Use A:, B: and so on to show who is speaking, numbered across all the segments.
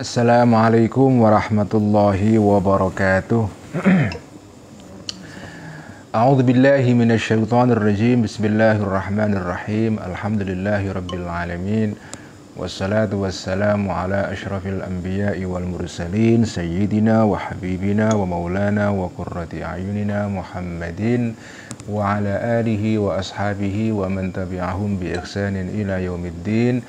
A: Assalamualaikum warahmatullahi wabarakatuh. أعوذ بالله من الشيطان الرجيم بسم الله الرحمن الرحيم الحمد لله رب العالمين والصلاة والسلام على أشرف الأنبياء والمرسلين سيدنا وحبيبنا ومولانا وقرة أعيننا محمد وعلى آله وأصحابه ومن تبعهم بإحسان إلى يوم الدين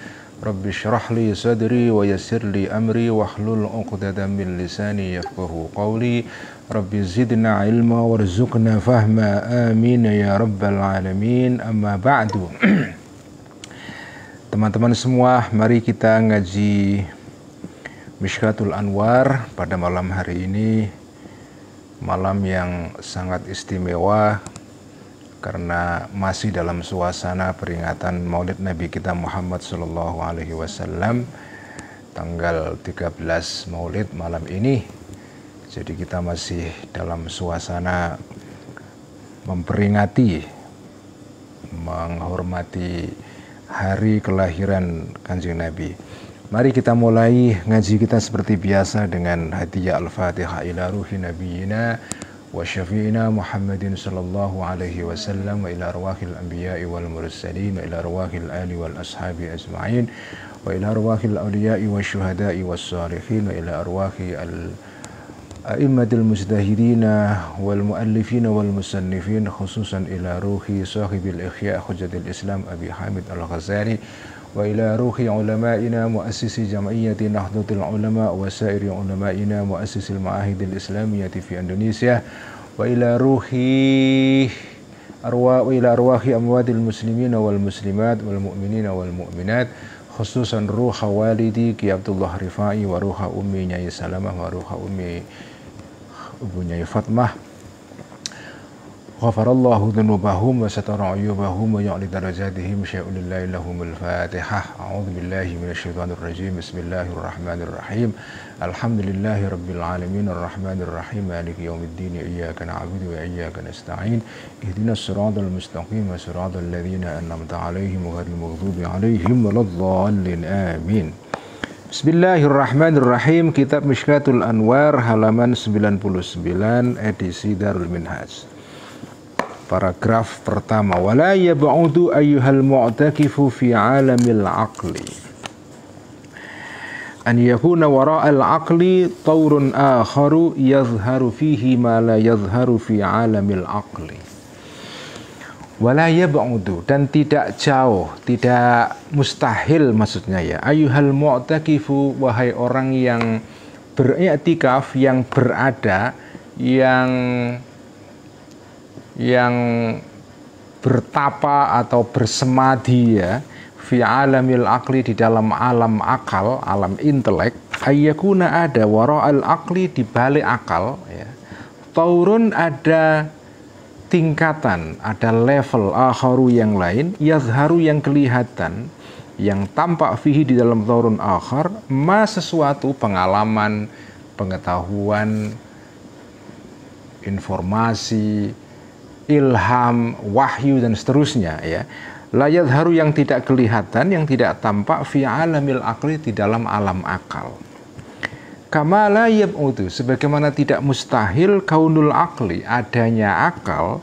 A: Rabbi syrah li sadri wa yasir li amri wa hlul uqdada min lisani yafqahu qawli Rabbi zidna ilma warzuqna fahma amin ya rabbal alamin amma ba'du Teman-teman semua mari kita ngaji Mishkatul Anwar pada malam hari ini malam yang sangat istimewa karena masih dalam suasana peringatan Maulid Nabi kita Muhammad Shallallahu Alaihi Wasallam tanggal 13 Maulid malam ini. Jadi kita masih dalam suasana memperingati, menghormati hari kelahiran Kanjeng Nabi. Mari kita mulai ngaji kita seperti biasa dengan hadiah Al-Fatihah ila ruhi nabiyina وشفينا محمد صلى الله عليه وسلم وإلى أرواح الأنبياء والمرسلين وإلى أرواح الآل والأصحاب أجمعين وإلى أرواح الأولياء والشهداء والصالحين وإلى أرواح أئمة المجتهدين والمؤلفين والمصنفين خصوصا إلى روح صاحب الإخياء حجة الإسلام أبي حامد الغزالي وإلى روح علمائنا مؤسس جمعية نهضة العلماء وسائر علمائنا مؤسس المعاهد الإسلامية في إندونيسيا وإلى روح أرواح وإلى أرواح أموات المسلمين والمسلمات والمؤمنين والمؤمنات خصوصا روح والدي كي عبد الله رفاعي وروح أمي نياي سلامة وروح أمي أبو نياي فاطمة غفر الله ذنوبهم وستر عيوبهم ويعلي درجاتهم شاء لله لهم الفاتحة أعوذ بالله من الشيطان الرجيم بسم الله الرحمن الرحيم الحمد لله رب العالمين الرحمن الرحيم مالك يوم الدين إياك نعبد وإياك نستعين اهدنا الصراط المستقيم صراط الذين أنعمت عليهم غير المغضوب عليهم ولا الضالين آمين الرحيم كتاب مشكات الأنوار halaman 99 edisi Darul Minhaj paragraf pertama wala yab'udu ayyuhal mu'takifu fi 'alamil 'aqli an yakuna wara' al 'aqli tawrun akharu yazharu fihi ma la yazharu fi 'alamil 'aqli wala yab'udu dan tidak jauh tidak mustahil maksudnya ya ayyuhal mu'takifu wahai orang yang beriktikaf yang berada yang yang bertapa atau bersemadi ya fi alamil akli di dalam alam akal, alam intelek, ayakuna ada waro al akli di balik akal ya. Taurun ada tingkatan, ada level akharu yang lain, yazharu yang kelihatan, yang tampak fihi di dalam taurun akhar, ma sesuatu pengalaman, pengetahuan, informasi, ilham, wahyu dan seterusnya ya. Layat haru yang tidak kelihatan, yang tidak tampak fi alamil akli di dalam alam akal. Kama la yab'udu, sebagaimana tidak mustahil kaunul akli, adanya akal,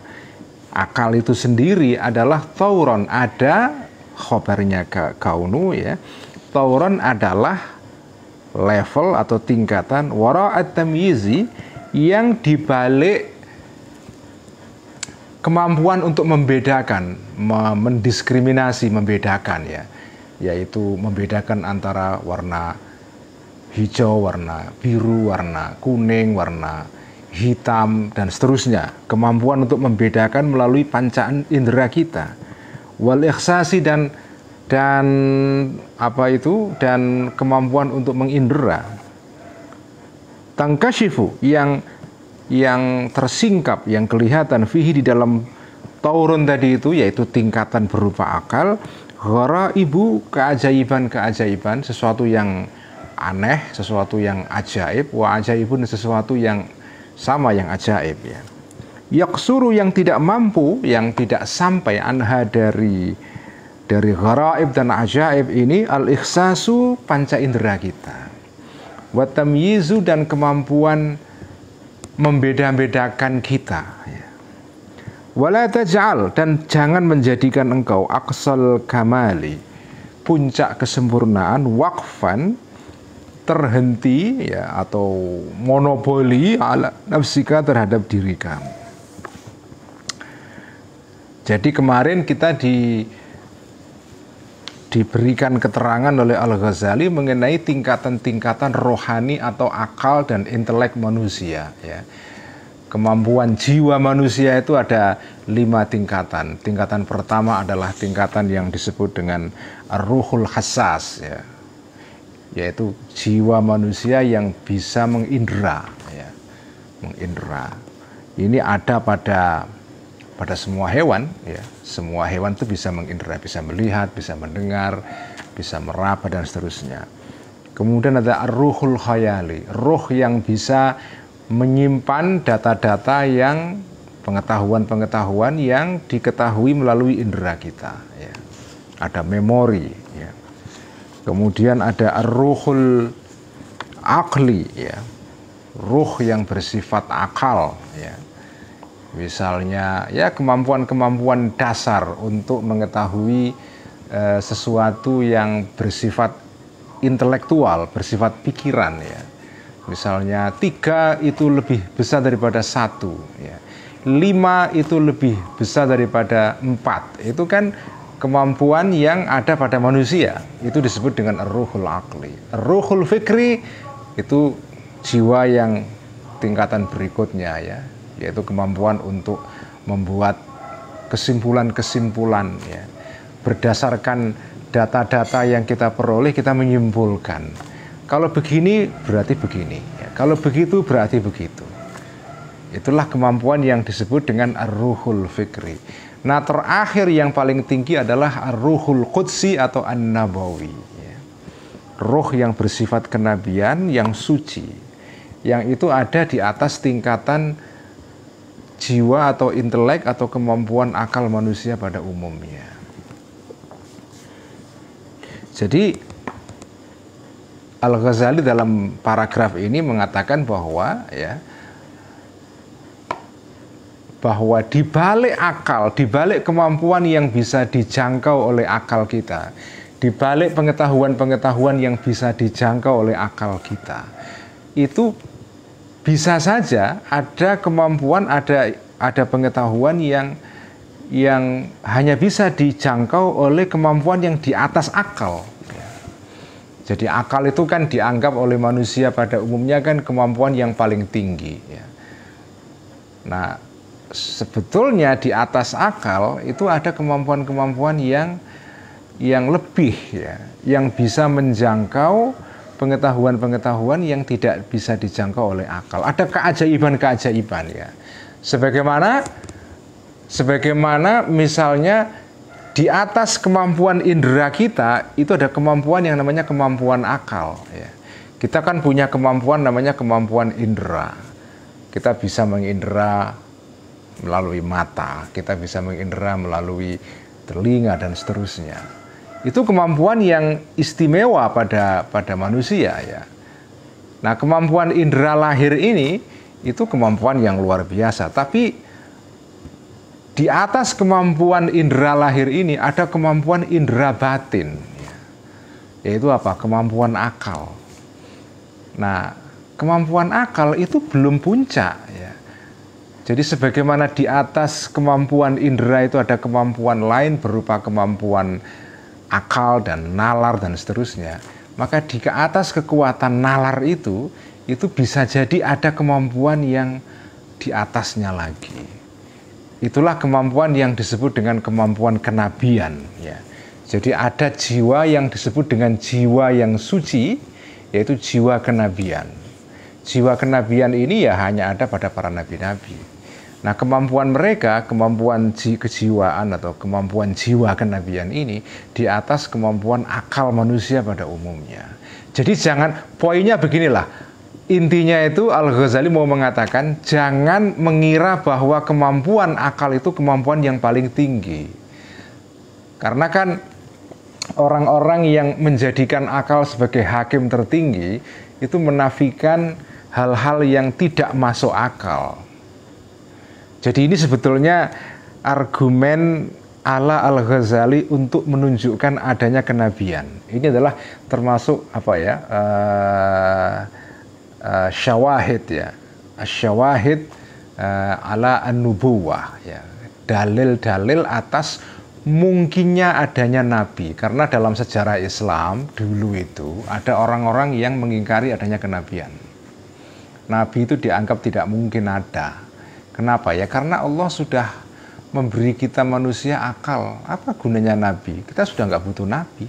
A: akal itu sendiri adalah tauron, ada khobarnya ke kaunu ya. Tauron adalah level atau tingkatan wara'at tamyizi yang dibalik kemampuan untuk membedakan, mendiskriminasi, membedakan ya, yaitu membedakan antara warna hijau, warna biru, warna kuning, warna hitam dan seterusnya. Kemampuan untuk membedakan melalui pancaan indera kita. Wal ikhsasi dan dan apa itu dan kemampuan untuk mengindera tangkasifu yang yang tersingkap, yang kelihatan fihi di dalam Taurun tadi itu yaitu tingkatan berupa akal, ghara ibu keajaiban-keajaiban, sesuatu yang aneh, sesuatu yang ajaib, wa ajaibun sesuatu yang sama yang ajaib ya. Yaksuru yang tidak mampu, yang tidak sampai anha dari dari gharaib dan ajaib ini al ikhsasu panca indera kita. Wa yizu dan kemampuan membeda-bedakan kita. Ya. Walatajal dan jangan menjadikan engkau aksal kamali puncak kesempurnaan wakfan terhenti ya atau monopoli ala nafsika terhadap diri kamu. Jadi kemarin kita di diberikan keterangan oleh Al-Ghazali mengenai tingkatan-tingkatan rohani atau akal dan intelek manusia ya. Kemampuan jiwa manusia itu ada lima tingkatan. Tingkatan pertama adalah tingkatan yang disebut dengan ruhul hasas ya. Yaitu jiwa manusia yang bisa mengindra ya. Mengindra. Ini ada pada pada semua hewan ya semua hewan itu bisa mengindera bisa melihat bisa mendengar bisa meraba dan seterusnya kemudian ada ruhul khayali ruh yang bisa menyimpan data-data yang pengetahuan-pengetahuan yang diketahui melalui indera kita ya. ada memori ya. kemudian ada ruhul akli ya ruh yang bersifat akal ya Misalnya ya kemampuan-kemampuan dasar untuk mengetahui eh, sesuatu yang bersifat intelektual, bersifat pikiran ya. Misalnya tiga itu lebih besar daripada satu ya. lima itu lebih besar daripada empat. Itu kan kemampuan yang ada pada manusia. Itu disebut dengan ruhul akli. Ruhul fikri itu jiwa yang tingkatan berikutnya ya yaitu kemampuan untuk membuat kesimpulan-kesimpulan ya. Berdasarkan data-data yang kita peroleh kita menyimpulkan. Kalau begini berarti begini, ya. kalau begitu berarti begitu. Itulah kemampuan yang disebut dengan ar-ruhul fikri. Nah terakhir yang paling tinggi adalah ar-ruhul qudsi atau an-nabawi. Ya. Ruh yang bersifat kenabian, yang suci. Yang itu ada di atas tingkatan jiwa atau intelek atau kemampuan akal manusia pada umumnya. Jadi Al-Ghazali dalam paragraf ini mengatakan bahwa ya bahwa di balik akal, di balik kemampuan yang bisa dijangkau oleh akal kita, di balik pengetahuan-pengetahuan yang bisa dijangkau oleh akal kita, itu bisa saja ada kemampuan, ada ada pengetahuan yang yang hanya bisa dijangkau oleh kemampuan yang di atas akal. Jadi akal itu kan dianggap oleh manusia pada umumnya kan kemampuan yang paling tinggi. Ya. Nah, sebetulnya di atas akal itu ada kemampuan-kemampuan yang yang lebih ya, yang bisa menjangkau pengetahuan-pengetahuan yang tidak bisa dijangkau oleh akal. Ada keajaiban-keajaiban ya. Sebagaimana sebagaimana misalnya di atas kemampuan indera kita itu ada kemampuan yang namanya kemampuan akal ya. Kita kan punya kemampuan namanya kemampuan indera. Kita bisa mengindera melalui mata, kita bisa mengindera melalui telinga dan seterusnya itu kemampuan yang istimewa pada pada manusia ya. Nah, kemampuan indera lahir ini itu kemampuan yang luar biasa, tapi di atas kemampuan indera lahir ini ada kemampuan indera batin. Ya. Yaitu apa? Kemampuan akal. Nah, kemampuan akal itu belum puncak ya. Jadi sebagaimana di atas kemampuan indera itu ada kemampuan lain berupa kemampuan akal dan nalar dan seterusnya, maka di ke atas kekuatan nalar itu itu bisa jadi ada kemampuan yang di atasnya lagi. Itulah kemampuan yang disebut dengan kemampuan kenabian ya. Jadi ada jiwa yang disebut dengan jiwa yang suci yaitu jiwa kenabian. Jiwa kenabian ini ya hanya ada pada para nabi-nabi. Nah, kemampuan mereka, kemampuan kejiwaan atau kemampuan jiwa kenabian ini di atas kemampuan akal manusia pada umumnya. Jadi jangan poinnya beginilah. Intinya itu Al-Ghazali mau mengatakan jangan mengira bahwa kemampuan akal itu kemampuan yang paling tinggi. Karena kan orang-orang yang menjadikan akal sebagai hakim tertinggi itu menafikan hal-hal yang tidak masuk akal jadi ini sebetulnya argumen ala Al-Ghazali untuk menunjukkan adanya kenabian. Ini adalah termasuk apa ya? Uh, uh, syawahid ya. Syawahid uh, ala an-nubuwah ya. Dalil-dalil atas mungkinnya adanya nabi karena dalam sejarah Islam dulu itu ada orang-orang yang mengingkari adanya kenabian. Nabi itu dianggap tidak mungkin ada Kenapa ya? Karena Allah sudah memberi kita manusia akal. Apa gunanya nabi? Kita sudah nggak butuh nabi.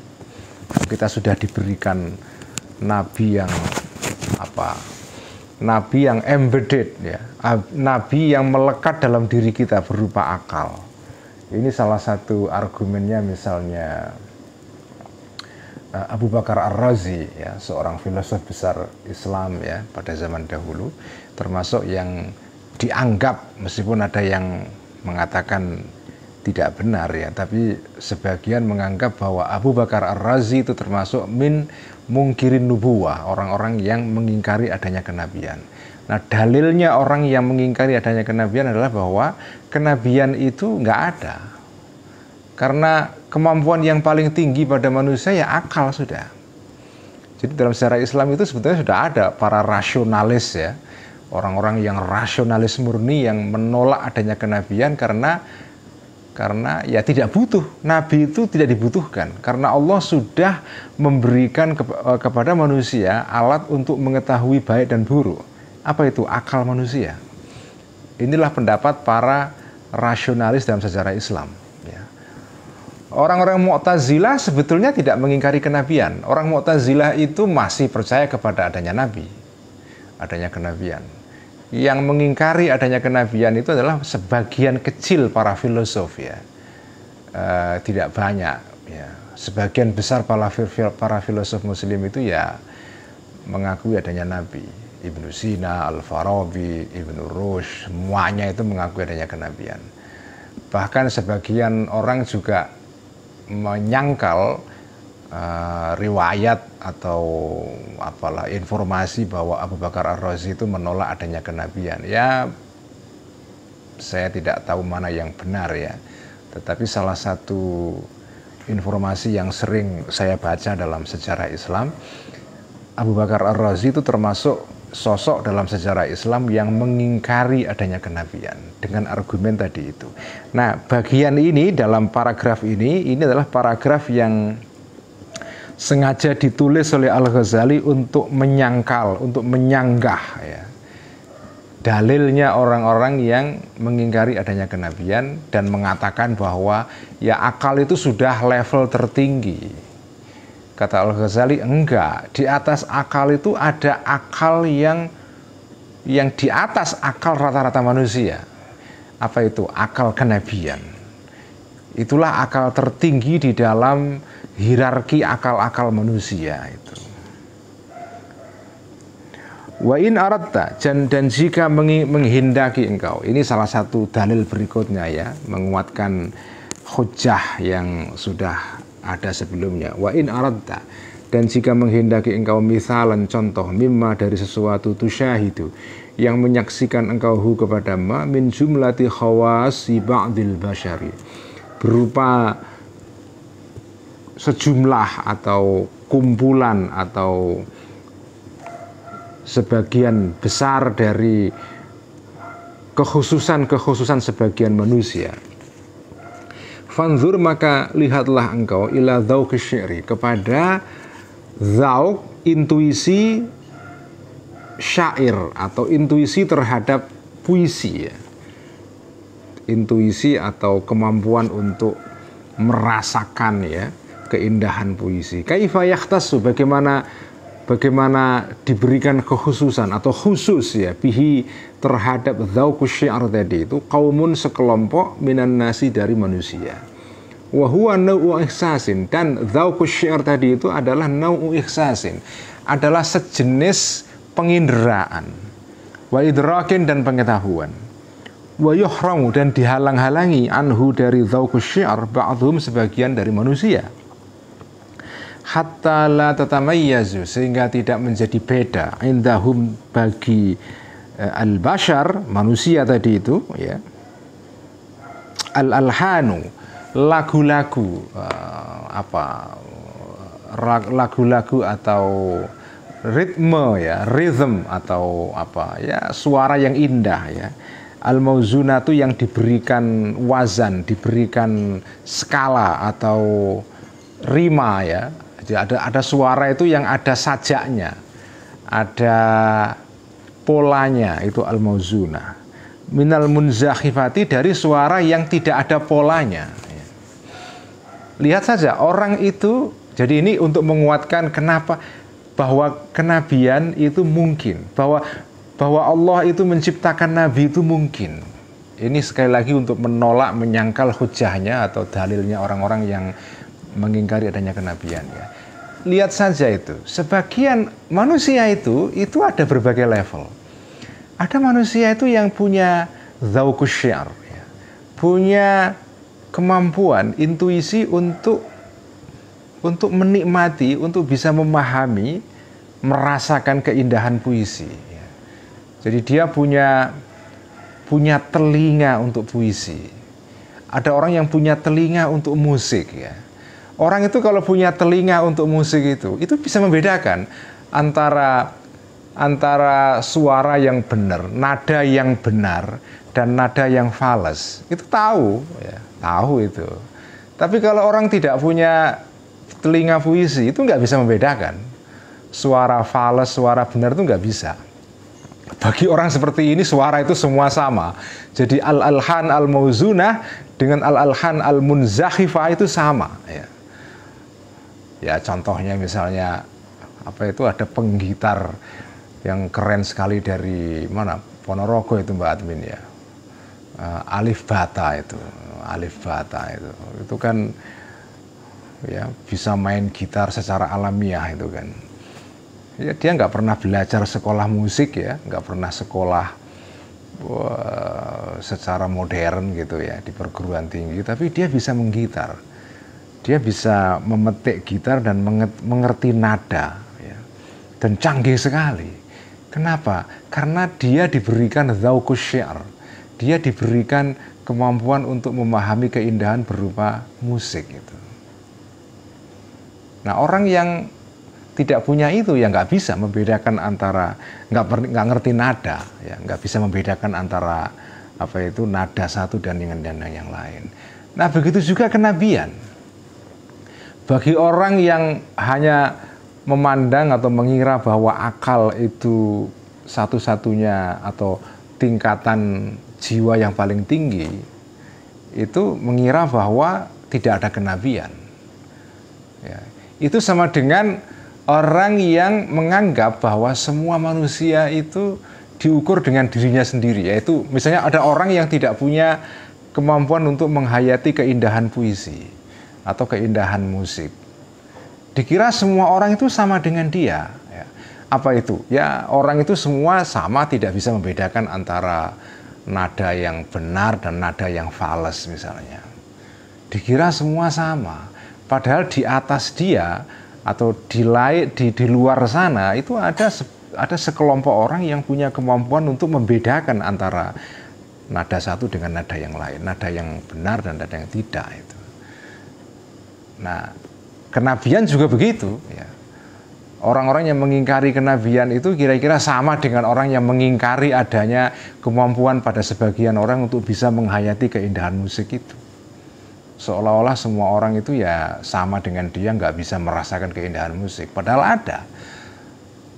A: Kita sudah diberikan nabi yang apa? Nabi yang embedded ya. Nabi yang melekat dalam diri kita berupa akal. Ini salah satu argumennya misalnya eh, Abu Bakar Ar-Razi ya, seorang filsuf besar Islam ya pada zaman dahulu termasuk yang dianggap meskipun ada yang mengatakan tidak benar ya, tapi sebagian menganggap bahwa Abu Bakar Ar-Razi itu termasuk min mungkirin nubuah, orang-orang yang mengingkari adanya kenabian. Nah dalilnya orang yang mengingkari adanya kenabian adalah bahwa kenabian itu nggak ada. Karena kemampuan yang paling tinggi pada manusia ya akal sudah. Jadi dalam sejarah Islam itu sebetulnya sudah ada para rasionalis ya, orang-orang yang rasionalis murni yang menolak adanya kenabian karena karena ya tidak butuh nabi itu tidak dibutuhkan karena Allah sudah memberikan ke, eh, kepada manusia alat untuk mengetahui baik dan buruk apa itu akal manusia inilah pendapat para rasionalis dalam sejarah Islam ya. orang-orang Mu'tazilah sebetulnya tidak mengingkari kenabian orang Mu'tazilah itu masih percaya kepada adanya nabi adanya kenabian yang mengingkari adanya kenabian itu adalah sebagian kecil para filosof ya e, tidak banyak ya sebagian besar para para filosof muslim itu ya mengakui adanya nabi Ibnu Sina, Al-Farabi, Ibnu Rush semuanya itu mengakui adanya kenabian. Bahkan sebagian orang juga menyangkal uh, riwayat atau apalah informasi bahwa Abu Bakar Ar-Razi itu menolak adanya kenabian. Ya saya tidak tahu mana yang benar ya. Tetapi salah satu informasi yang sering saya baca dalam sejarah Islam Abu Bakar Ar-Razi itu termasuk sosok dalam sejarah Islam yang mengingkari adanya kenabian dengan argumen tadi itu. Nah, bagian ini dalam paragraf ini ini adalah paragraf yang sengaja ditulis oleh Al-Ghazali untuk menyangkal, untuk menyanggah ya. Dalilnya orang-orang yang mengingkari adanya kenabian dan mengatakan bahwa ya akal itu sudah level tertinggi. Kata Al-Ghazali, enggak, di atas akal itu ada akal yang yang di atas akal rata-rata manusia. Apa itu? Akal kenabian. Itulah akal tertinggi di dalam hierarki akal-akal manusia itu. Wa in aratta dan, dan jika menghindaki engkau. Ini salah satu dalil berikutnya ya, menguatkan hujah yang sudah ada sebelumnya. Wa in aratta dan jika menghindaki engkau misalan contoh mimma dari sesuatu itu yang menyaksikan engkau hu kepada ma min jumlati khawasi ba'dil basyari berupa sejumlah atau kumpulan atau sebagian besar dari kekhususan-kekhususan sebagian manusia. Fanzur maka lihatlah engkau ila dzauqi syi'ri kepada zauk intuisi syair atau intuisi terhadap puisi ya. Intuisi atau kemampuan untuk merasakan ya keindahan puisi. Kaifa bagaimana bagaimana diberikan kekhususan atau khusus ya bihi terhadap dzauqu syi'r tadi itu kaumun sekelompok minan nasi dari manusia. Wa huwa nau'u ihsasin dan dzauqu syi'r tadi itu adalah nau'u ihsasin, adalah sejenis penginderaan wa idrakin dan pengetahuan wa yuhramu dan dihalang-halangi anhu dari dzauqus syi'r ba'dhum sebagian dari manusia hatta la tatamayyazu sehingga tidak menjadi beda indahum bagi eh, al-bashar manusia tadi itu ya al-alhanu lagu-lagu uh, apa lagu-lagu atau ritme ya rhythm atau apa ya suara yang indah ya al mauzuna itu yang diberikan wazan diberikan skala atau rima ya Gitu ya. ada ada suara itu yang ada sajaknya, ada polanya itu al mauzuna. Minal munzakhifati dari suara yang tidak ada polanya. Lihat saja orang itu jadi ini untuk menguatkan kenapa bahwa kenabian itu mungkin, bahwa bahwa Allah itu menciptakan nabi itu mungkin ini sekali lagi untuk menolak menyangkal hujahnya atau dalilnya orang-orang yang mengingkari adanya kenabian ya lihat saja itu. Sebagian manusia itu, itu ada berbagai level. Ada manusia itu yang punya zaukusyar, ya. punya kemampuan, intuisi untuk untuk menikmati, untuk bisa memahami, merasakan keindahan puisi. Ya. Jadi dia punya punya telinga untuk puisi. Ada orang yang punya telinga untuk musik ya. Orang itu kalau punya telinga untuk musik itu, itu bisa membedakan antara antara suara yang benar, nada yang benar, dan nada yang fals. Itu tahu, ya, tahu itu. Tapi kalau orang tidak punya telinga puisi, itu nggak bisa membedakan. Suara fals, suara benar itu nggak bisa. Bagi orang seperti ini, suara itu semua sama. Jadi al-alhan al-mauzunah dengan al-alhan al-munzahifah itu sama. Ya. Ya contohnya misalnya apa itu ada penggitar yang keren sekali dari mana Ponorogo itu Mbak Admin ya. Uh, Alif Bata itu, Alif Bata itu. Itu kan ya bisa main gitar secara alamiah itu kan. Ya, dia nggak pernah belajar sekolah musik ya, nggak pernah sekolah eh, secara modern gitu ya di perguruan tinggi tapi dia bisa menggitar dia bisa memetik gitar dan mengerti nada ya. dan canggih sekali kenapa karena dia diberikan zaukus syiar dia diberikan kemampuan untuk memahami keindahan berupa musik itu nah orang yang tidak punya itu ya nggak bisa membedakan antara nggak nggak ngerti nada ya nggak bisa membedakan antara apa itu nada satu dan dengan yang lain nah begitu juga kenabian bagi orang yang hanya memandang atau mengira bahwa akal itu satu-satunya atau tingkatan jiwa yang paling tinggi, itu mengira bahwa tidak ada kenabian. Ya. Itu sama dengan orang yang menganggap bahwa semua manusia itu diukur dengan dirinya sendiri, yaitu misalnya ada orang yang tidak punya kemampuan untuk menghayati keindahan puisi atau keindahan musik. Dikira semua orang itu sama dengan dia. Ya. Apa itu? Ya orang itu semua sama tidak bisa membedakan antara nada yang benar dan nada yang fals misalnya. Dikira semua sama, padahal di atas dia atau di di, di luar sana itu ada ada sekelompok orang yang punya kemampuan untuk membedakan antara nada satu dengan nada yang lain, nada yang benar dan nada yang tidak itu. Nah, kenabian juga begitu. orang ya. Orang-orang yang mengingkari kenabian itu kira-kira sama dengan orang yang mengingkari adanya kemampuan pada sebagian orang untuk bisa menghayati keindahan musik itu. Seolah-olah semua orang itu ya sama dengan dia nggak bisa merasakan keindahan musik. Padahal ada.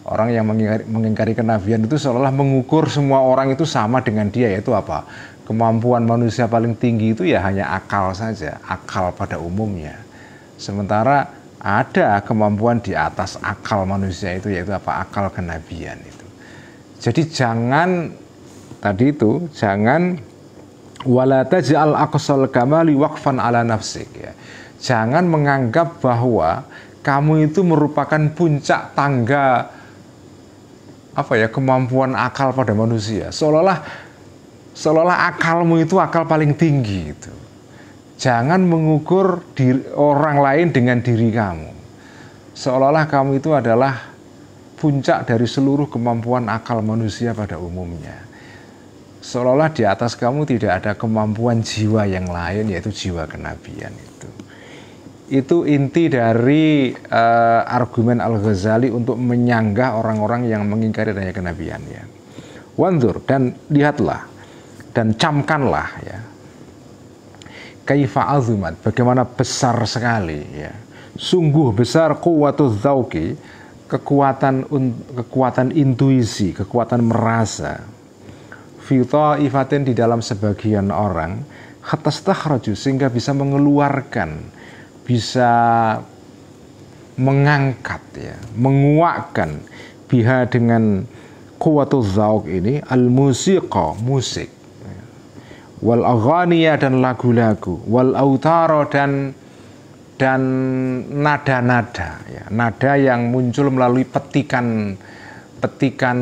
A: Orang yang mengingkari, mengingkari kenabian itu seolah mengukur semua orang itu sama dengan dia, yaitu apa? Kemampuan manusia paling tinggi itu ya hanya akal saja, akal pada umumnya Sementara ada kemampuan di atas akal manusia itu yaitu apa akal kenabian itu. Jadi jangan tadi itu jangan wala taj'al aqsal kamali waqfan ala nafsik ya. Jangan menganggap bahwa kamu itu merupakan puncak tangga apa ya kemampuan akal pada manusia. Seolah-olah seolah-olah akalmu itu akal paling tinggi itu. Jangan mengukur diri, orang lain dengan diri kamu. Seolah-olah kamu itu adalah puncak dari seluruh kemampuan akal manusia pada umumnya. Seolah-olah di atas kamu tidak ada kemampuan jiwa yang lain yaitu jiwa kenabian itu. Itu inti dari uh, argumen Al-Ghazali untuk menyanggah orang-orang yang mengingkari adanya kenabian ya. Wanzur dan lihatlah dan camkanlah ya kaifa azumat bagaimana besar sekali ya sungguh besar kuwatu zauki kekuatan kekuatan intuisi kekuatan merasa fito ifatin di dalam sebagian orang tahrojus sehingga bisa mengeluarkan bisa mengangkat ya menguakkan biha dengan kuwatu zauk ini al musiqa musik wal aghaniya dan lagu-lagu wal autaro dan dan nada-nada ya nada yang muncul melalui petikan petikan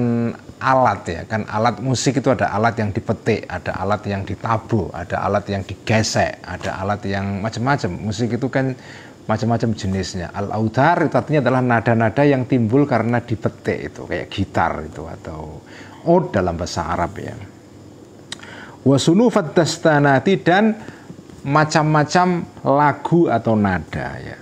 A: alat ya kan alat musik itu ada alat yang dipetik ada alat yang ditabuh ada alat yang digesek ada alat yang macam-macam musik itu kan macam-macam jenisnya al autar itu artinya adalah nada-nada yang timbul karena dipetik itu kayak gitar itu atau od dalam bahasa Arab ya Wasunufat dastanati dan macam-macam lagu atau nada ya.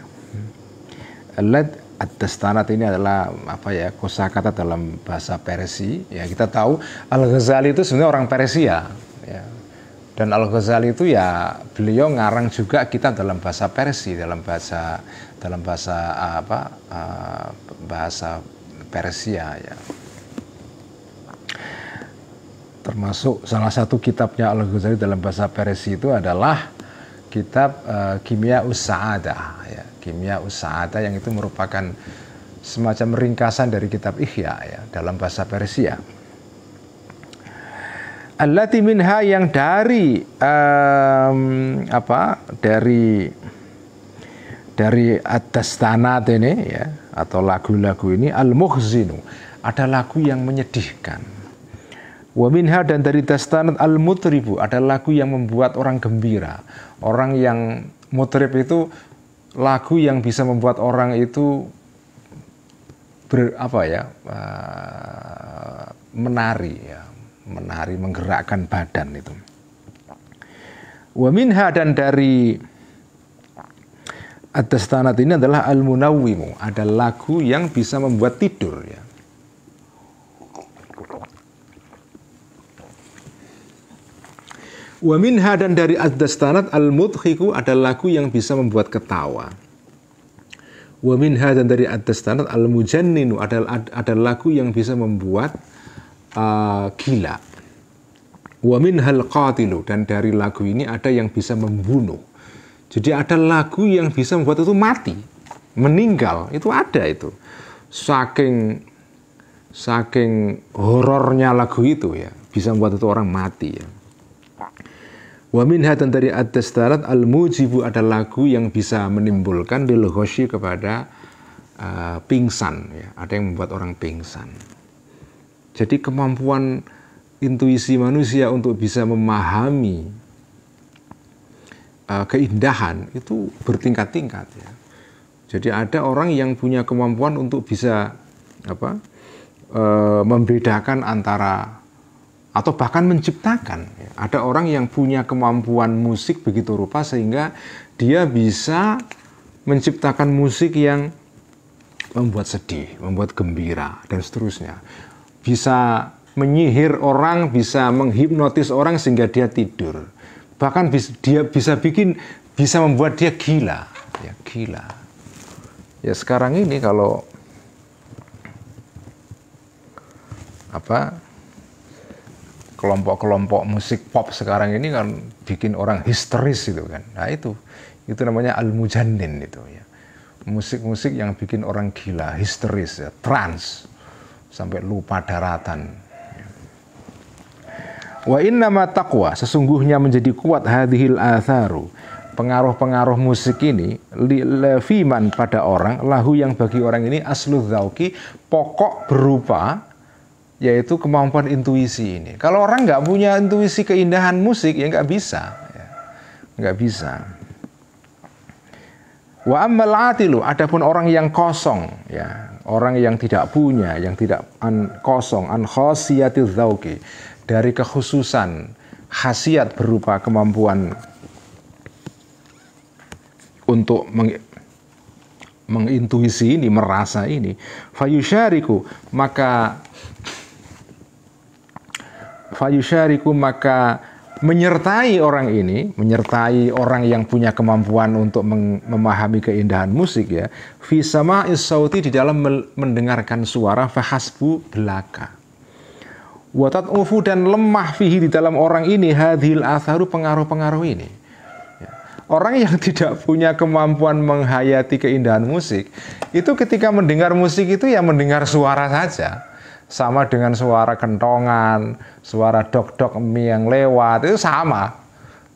A: Let Ad-Dastanat ini adalah apa ya kosakata dalam bahasa Persia. Ya kita tahu Al-Ghazali itu sebenarnya orang Persia. Ya. Dan Al-Ghazali itu ya beliau ngarang juga kita dalam bahasa Persia, dalam bahasa dalam bahasa apa eh, bahasa Persia ya termasuk salah satu kitabnya Al Ghazali dalam bahasa Persia itu adalah kitab uh, Kimia Usada ya Kimia Usada yang itu merupakan semacam ringkasan dari kitab Ihya ya dalam bahasa Persia allati minha yang dari um, apa dari dari atas tanah ini ya atau lagu-lagu ini al muhzinu ada lagu yang menyedihkan Waminha dan dari Dastanat Al-Mutribu ada lagu yang membuat orang gembira. Orang yang mutrib itu lagu yang bisa membuat orang itu ber, apa ya eh, menari ya menari menggerakkan badan itu. Waminha dan dari Atas tanat ini adalah Al-Munawwimu, ada lagu yang bisa membuat tidur ya Waminha dan dari ad-dastanat al-mudhiku adalah lagu yang bisa membuat ketawa. Waminha dan dari ad-dastanat al-mujanninu adalah adalah lagu yang bisa membuat uh, gila. Waminha al qatilu dan dari lagu ini ada yang bisa membunuh. Jadi ada lagu yang bisa membuat itu mati, meninggal, itu ada itu. Saking saking horornya lagu itu ya, bisa membuat itu orang mati ya. Wa minha dan dari atas tastarat al-mujibu ada lagu yang bisa menimbulkan lil kepada uh, pingsan ya. Ada yang membuat orang pingsan. Jadi kemampuan intuisi manusia untuk bisa memahami uh, keindahan itu bertingkat-tingkat ya. Jadi ada orang yang punya kemampuan untuk bisa apa? Uh, membedakan antara atau bahkan menciptakan. Ada orang yang punya kemampuan musik begitu rupa sehingga dia bisa menciptakan musik yang membuat sedih, membuat gembira dan seterusnya. Bisa menyihir orang, bisa menghipnotis orang sehingga dia tidur. Bahkan dia bisa bikin bisa membuat dia gila, ya gila. Ya sekarang ini kalau apa kelompok-kelompok musik pop sekarang ini kan bikin orang histeris gitu kan. Nah itu, itu namanya al-mujannin itu ya. Musik-musik yang bikin orang gila, histeris ya, trans sampai lupa daratan. Wa ma taqwa sesungguhnya menjadi kuat hadhil atharu pengaruh-pengaruh musik ini leviman pada orang lahu yang bagi orang ini aslu zauki pokok berupa yaitu kemampuan intuisi ini. Kalau orang nggak punya intuisi keindahan musik ya nggak bisa, ya. nggak bisa. Wa ammal atilu, adapun orang yang kosong, ya orang yang tidak punya, yang tidak an, kosong, an khosiyatil zauki, dari kekhususan khasiat berupa kemampuan untuk meng, mengintuisi ini, merasa ini, fayushariku, maka Fayushariku maka menyertai orang ini, menyertai orang yang punya kemampuan untuk memahami keindahan musik ya, fi sama'is sauti di dalam mendengarkan suara fahasbu belaka. Watat ufu dan lemah fihi di dalam orang ini hadhil atharu pengaruh-pengaruh ini. Ya. Orang yang tidak punya kemampuan menghayati keindahan musik, itu ketika mendengar musik itu ya mendengar suara saja sama dengan suara kentongan, suara dok-dok mie yang lewat, itu sama.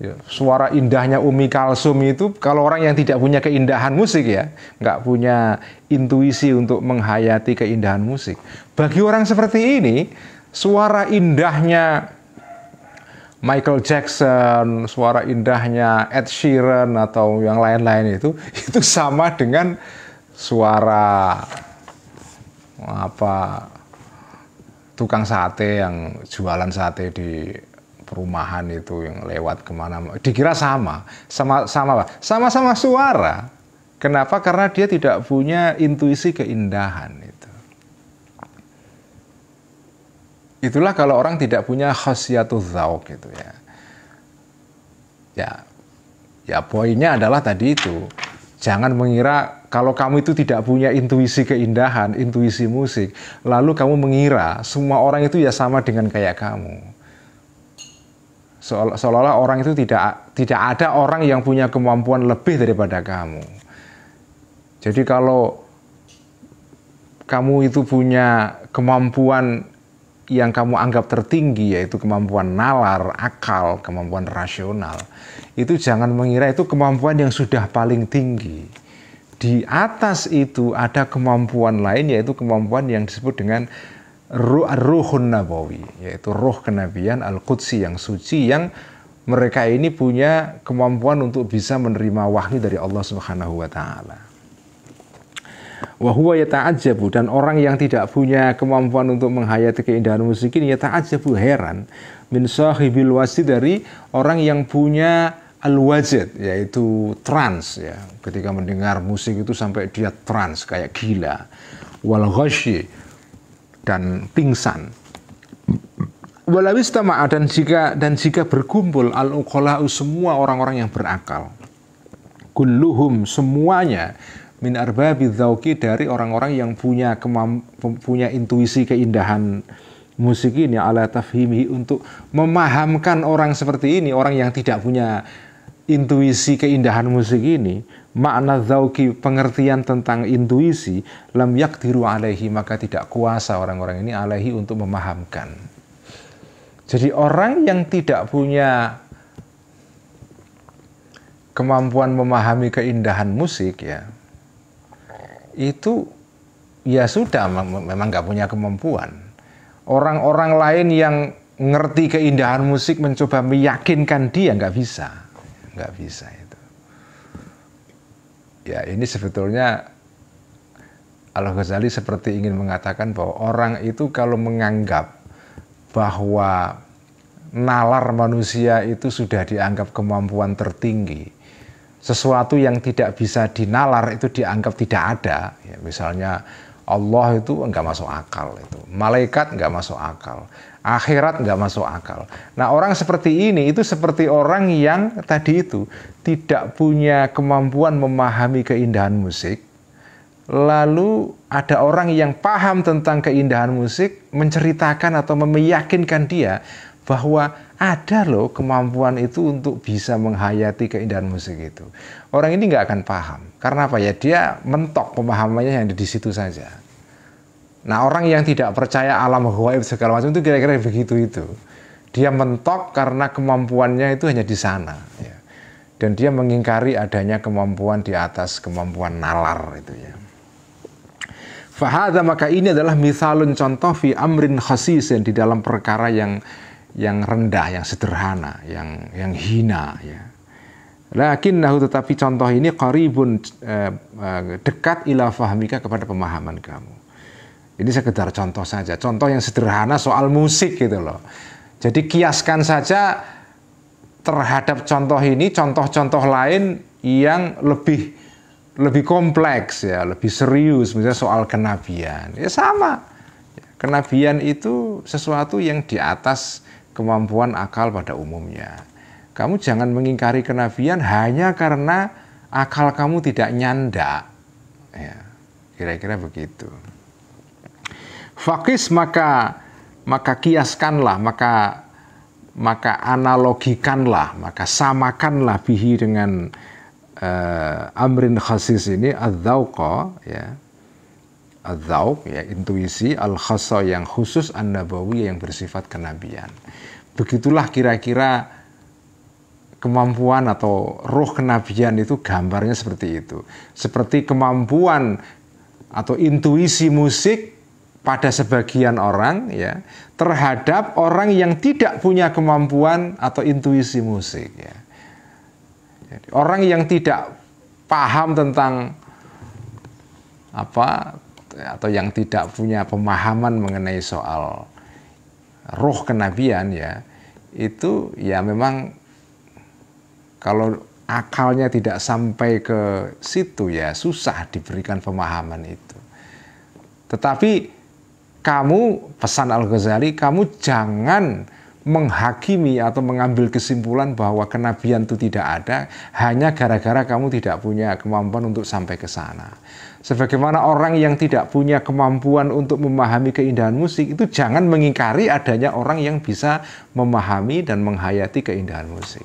A: Ya, suara indahnya Umi Kalsum itu kalau orang yang tidak punya keindahan musik ya, nggak punya intuisi untuk menghayati keindahan musik. Bagi orang seperti ini, suara indahnya Michael Jackson, suara indahnya Ed Sheeran atau yang lain-lain itu itu sama dengan suara apa tukang sate yang jualan sate di perumahan itu yang lewat kemana dikira sama sama sama apa sama sama suara kenapa karena dia tidak punya intuisi keindahan itu itulah kalau orang tidak punya khasiatul zauk gitu ya ya ya poinnya adalah tadi itu Jangan mengira kalau kamu itu tidak punya intuisi keindahan, intuisi musik, lalu kamu mengira semua orang itu ya sama dengan kayak kamu. Seolah-olah orang itu tidak tidak ada orang yang punya kemampuan lebih daripada kamu. Jadi kalau kamu itu punya kemampuan yang kamu anggap tertinggi yaitu kemampuan nalar, akal, kemampuan rasional itu jangan mengira itu kemampuan yang sudah paling tinggi. Di atas itu ada kemampuan lain yaitu kemampuan yang disebut dengan ruh ruhun nabawi, yaitu roh kenabian al-Qudsi yang suci yang mereka ini punya kemampuan untuk bisa menerima wahyu dari Allah Subhanahu wa taala. Wahuwa ya ta'ajabu dan orang yang tidak punya kemampuan untuk menghayati keindahan musik ini ya ta'ajabu heran min sahibil wasi dari orang yang punya al-wajid yaitu trans ya ketika mendengar musik itu sampai dia trans kayak gila wal ghasyi dan pingsan walawistama dan jika dan jika berkumpul al uqalau semua orang-orang yang berakal kulluhum semuanya min arbabi dzauqi dari orang-orang yang punya kemamp punya intuisi keindahan musik ini ala tafhimi untuk memahamkan orang seperti ini orang yang tidak punya intuisi keindahan musik ini, makna zauki pengertian tentang intuisi, lam yakdiru alaihi, maka tidak kuasa orang-orang ini alaihi untuk memahamkan. Jadi orang yang tidak punya kemampuan memahami keindahan musik ya, itu ya sudah memang nggak punya kemampuan. Orang-orang lain yang ngerti keindahan musik mencoba meyakinkan dia nggak bisa nggak bisa itu ya ini sebetulnya Al Ghazali seperti ingin mengatakan bahwa orang itu kalau menganggap bahwa nalar manusia itu sudah dianggap kemampuan tertinggi. Sesuatu yang tidak bisa dinalar itu dianggap tidak ada. Ya, misalnya Allah itu enggak masuk akal itu. Malaikat enggak masuk akal. Akhirat enggak masuk akal. Nah orang seperti ini itu seperti orang yang tadi itu tidak punya kemampuan memahami keindahan musik. Lalu ada orang yang paham tentang keindahan musik menceritakan atau meyakinkan dia bahwa ada loh kemampuan itu untuk bisa menghayati keindahan musik itu. Orang ini nggak akan paham. Karena apa ya? Dia mentok pemahamannya yang di situ saja. Nah orang yang tidak percaya alam huwaib segala macam itu kira-kira begitu itu. Dia mentok karena kemampuannya itu hanya di sana. Ya. Dan dia mengingkari adanya kemampuan di atas kemampuan nalar itu ya. Fahada maka ini adalah misalun contoh fi amrin khasisin di dalam perkara yang yang rendah, yang sederhana, yang yang hina ya. nahu tetapi contoh ini qaribun eh, eh, dekat ila fahmika kepada pemahaman kamu. Ini sekedar contoh saja, contoh yang sederhana soal musik gitu loh. Jadi kiaskan saja terhadap contoh ini contoh-contoh lain yang lebih lebih kompleks ya, lebih serius misalnya soal kenabian. Ya sama. Ya, kenabian itu sesuatu yang di atas kemampuan akal pada umumnya. Kamu jangan mengingkari kenabian hanya karena akal kamu tidak nyanda. Ya, kira-kira begitu. Fakis maka maka kiaskanlah, maka maka analogikanlah, maka samakanlah bihi dengan uh, amrin khasis ini adzauqa ya al ya, intuisi, Al-Khasa yang khusus, An-Nabawi yang bersifat kenabian. Begitulah kira-kira kemampuan atau roh kenabian itu gambarnya seperti itu. Seperti kemampuan atau intuisi musik pada sebagian orang ya terhadap orang yang tidak punya kemampuan atau intuisi musik ya. Jadi, orang yang tidak paham tentang apa Gitu ya, atau yang tidak punya pemahaman mengenai soal roh kenabian ya itu ya memang kalau akalnya tidak sampai ke situ ya susah diberikan pemahaman itu. Tetapi kamu pesan Al Ghazali kamu jangan menghakimi atau mengambil kesimpulan bahwa kenabian itu tidak ada hanya gara-gara kamu tidak punya kemampuan untuk sampai ke sana. Sebagaimana orang yang tidak punya kemampuan untuk memahami keindahan musik itu jangan mengingkari adanya orang yang bisa memahami dan menghayati keindahan musik.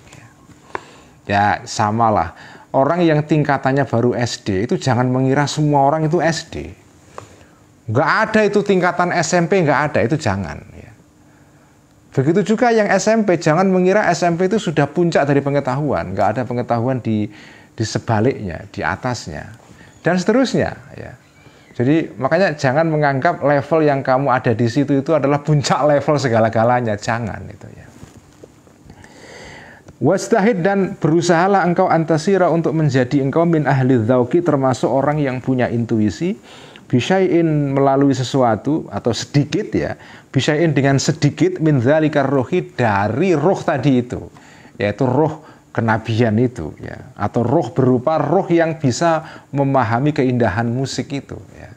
A: Ya, samalah. Orang yang tingkatannya baru SD itu jangan mengira semua orang itu SD. Nggak ada itu tingkatan SMP, nggak ada itu jangan. Begitu juga yang SMP, jangan mengira SMP itu sudah puncak dari pengetahuan, nggak ada pengetahuan di di sebaliknya, di atasnya, dan seterusnya. Ya. Jadi makanya jangan menganggap level yang kamu ada di situ itu adalah puncak level segala-galanya, jangan itu ya. Wastahid dan berusahalah engkau antasira untuk menjadi engkau min ahli zauki termasuk orang yang punya intuisi bisain melalui sesuatu atau sedikit ya bisain dengan sedikit min rohi dari roh tadi itu yaitu roh kenabian itu ya atau roh berupa roh yang bisa memahami keindahan musik itu ya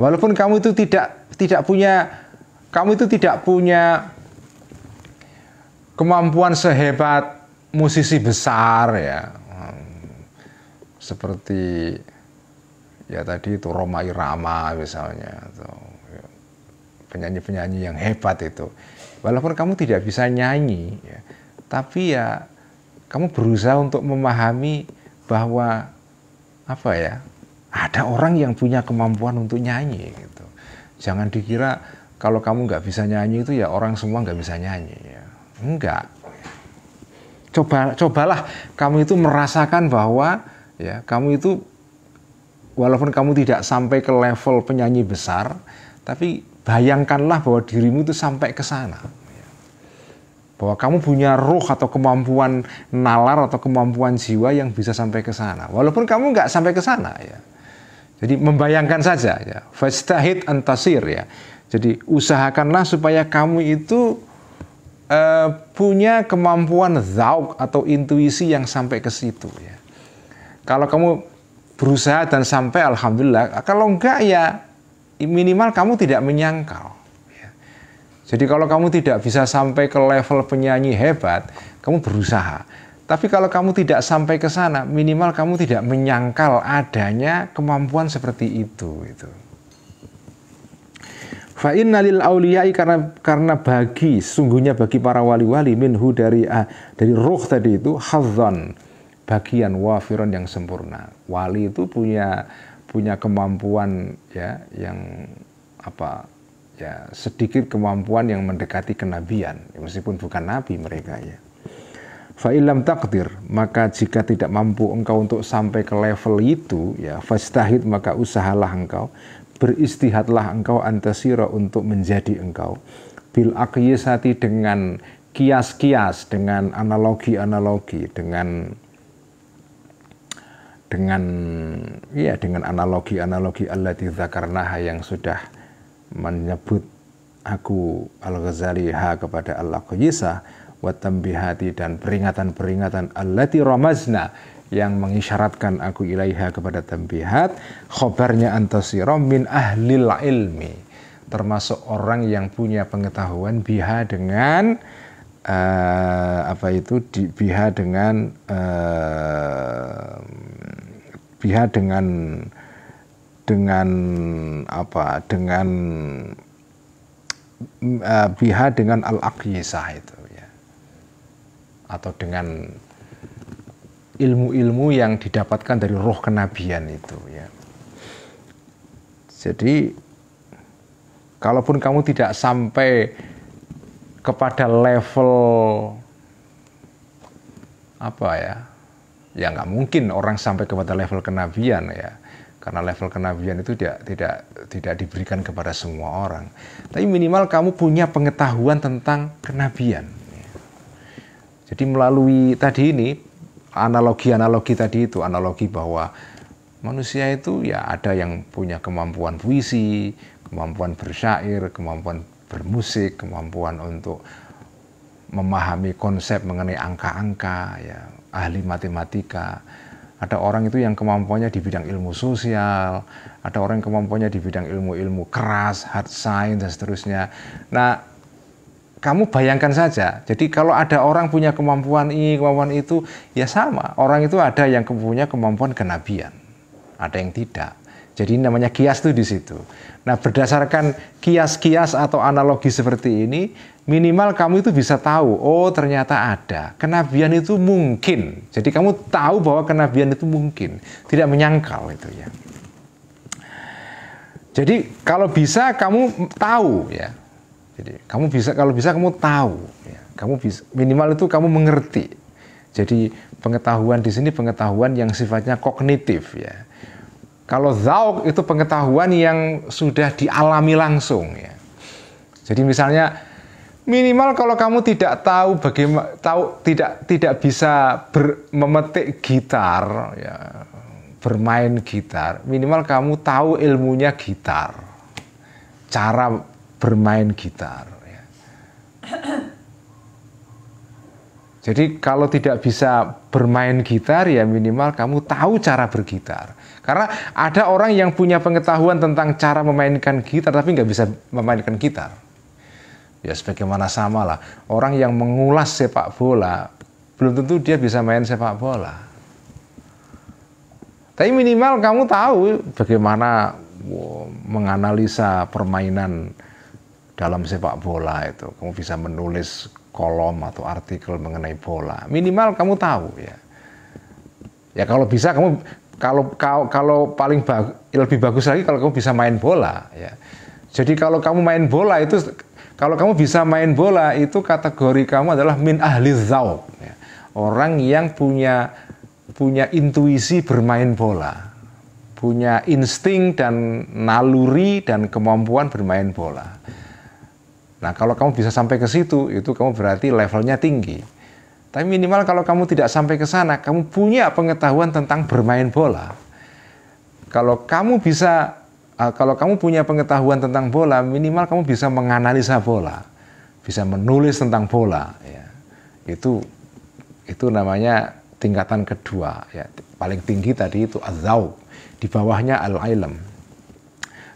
A: walaupun kamu itu tidak tidak punya kamu itu tidak punya kemampuan sehebat musisi besar ya hmm, seperti ya tadi itu Roma Irama misalnya ya, penyanyi-penyanyi yang hebat itu walaupun kamu tidak bisa nyanyi ya, tapi ya kamu berusaha untuk memahami bahwa apa ya ada orang yang punya kemampuan untuk nyanyi gitu jangan dikira kalau kamu nggak bisa nyanyi itu ya orang semua nggak bisa nyanyi ya enggak coba cobalah kamu itu merasakan bahwa ya kamu itu walaupun kamu tidak sampai ke level penyanyi besar, tapi bayangkanlah bahwa dirimu itu sampai ke sana. Bahwa kamu punya roh atau kemampuan nalar atau kemampuan jiwa yang bisa sampai ke sana. Walaupun kamu nggak sampai ke sana ya. Jadi membayangkan saja ya. Fastahid antasir ya. Jadi usahakanlah supaya kamu itu uh, punya kemampuan zauk atau intuisi yang sampai ke situ ya. Kalau kamu berusaha dan sampai alhamdulillah. Kalau enggak ya minimal kamu tidak menyangkal. Ya. Jadi kalau kamu tidak bisa sampai ke level penyanyi hebat, kamu berusaha. Tapi kalau kamu tidak sampai ke sana, minimal kamu tidak menyangkal adanya kemampuan seperti itu. Itu. Fa auliyai karena karena bagi sungguhnya bagi para wali-wali minhu dari ah, dari ruh tadi itu hazan bagian wafiron yang sempurna wali itu punya punya kemampuan ya yang apa ya sedikit kemampuan yang mendekati kenabian ya, meskipun bukan nabi mereka ya fa'ilam takdir maka jika tidak mampu engkau untuk sampai ke level itu ya fastahid maka usahalah engkau beristihadlah engkau antasira untuk menjadi engkau bil akyisati dengan kias-kias dengan analogi-analogi dengan dengan ya dengan analogi-analogi Allah zakarnaha yang sudah menyebut aku Al-Ghazali ha kepada Allah qayyisa wa dan peringatan-peringatan allati ramazna yang mengisyaratkan aku ilaiha kepada tambihat khobarnya antasirom min ahlil ilmi termasuk orang yang punya pengetahuan biha dengan uh, apa itu di, biha dengan uh, biha dengan dengan apa dengan uh, biha dengan al aqyisah itu ya atau dengan ilmu-ilmu yang didapatkan dari roh kenabian itu ya jadi kalaupun kamu tidak sampai kepada level apa ya ya nggak mungkin orang sampai kepada level kenabian ya karena level kenabian itu tidak tidak tidak diberikan kepada semua orang tapi minimal kamu punya pengetahuan tentang kenabian jadi melalui tadi ini analogi-analogi tadi itu analogi bahwa manusia itu ya ada yang punya kemampuan puisi kemampuan bersyair kemampuan bermusik, kemampuan untuk memahami konsep mengenai angka-angka, ya, ahli matematika. Ada orang itu yang kemampuannya di bidang ilmu sosial, ada orang yang kemampuannya di bidang ilmu-ilmu keras, hard science, dan seterusnya. Nah, kamu bayangkan saja. Jadi kalau ada orang punya kemampuan ini, kemampuan itu, ya sama. Orang itu ada yang punya kemampuan kenabian, ada yang tidak. Jadi namanya kias itu di situ. Nah, berdasarkan kias-kias atau analogi seperti ini, minimal kamu itu bisa tahu, oh ternyata ada. Kenabian itu mungkin. Jadi kamu tahu bahwa kenabian itu mungkin, tidak menyangkal itu ya. Jadi kalau bisa kamu tahu ya. Jadi kamu bisa kalau bisa kamu tahu ya. Kamu bisa minimal itu kamu mengerti. Jadi pengetahuan di sini pengetahuan yang sifatnya kognitif ya kalau zauk itu pengetahuan yang sudah dialami langsung ya. Jadi misalnya minimal kalau kamu tidak tahu bagaimana tahu tidak tidak bisa ber, memetik gitar ya bermain gitar minimal kamu tahu ilmunya gitar cara bermain gitar ya. Jadi kalau tidak bisa bermain gitar ya minimal kamu tahu cara bergitar. Karena ada orang yang punya pengetahuan tentang cara memainkan gitar tapi nggak bisa memainkan gitar. Ya sebagaimana sama lah. Orang yang mengulas sepak bola belum tentu dia bisa main sepak bola. Tapi minimal kamu tahu bagaimana menganalisa permainan dalam sepak bola itu. Kamu bisa menulis kolom atau artikel mengenai bola. Minimal kamu tahu ya. Ya kalau bisa kamu kalau kalau, kalau paling bagus lebih bagus lagi kalau kamu bisa main bola ya. Jadi kalau kamu main bola itu kalau kamu bisa main bola itu kategori kamu adalah min ahli zauk ya. Orang yang punya punya intuisi bermain bola. Punya insting dan naluri dan kemampuan bermain bola. Nah, kalau kamu bisa sampai ke situ, itu kamu berarti levelnya tinggi. Tapi minimal kalau kamu tidak sampai ke sana, kamu punya pengetahuan tentang bermain bola. Kalau kamu bisa eh, kalau kamu punya pengetahuan tentang bola, minimal kamu bisa menganalisa bola, bisa menulis tentang bola, ya. Itu itu namanya tingkatan kedua, ya. Paling tinggi tadi itu azau, di bawahnya al-ilm.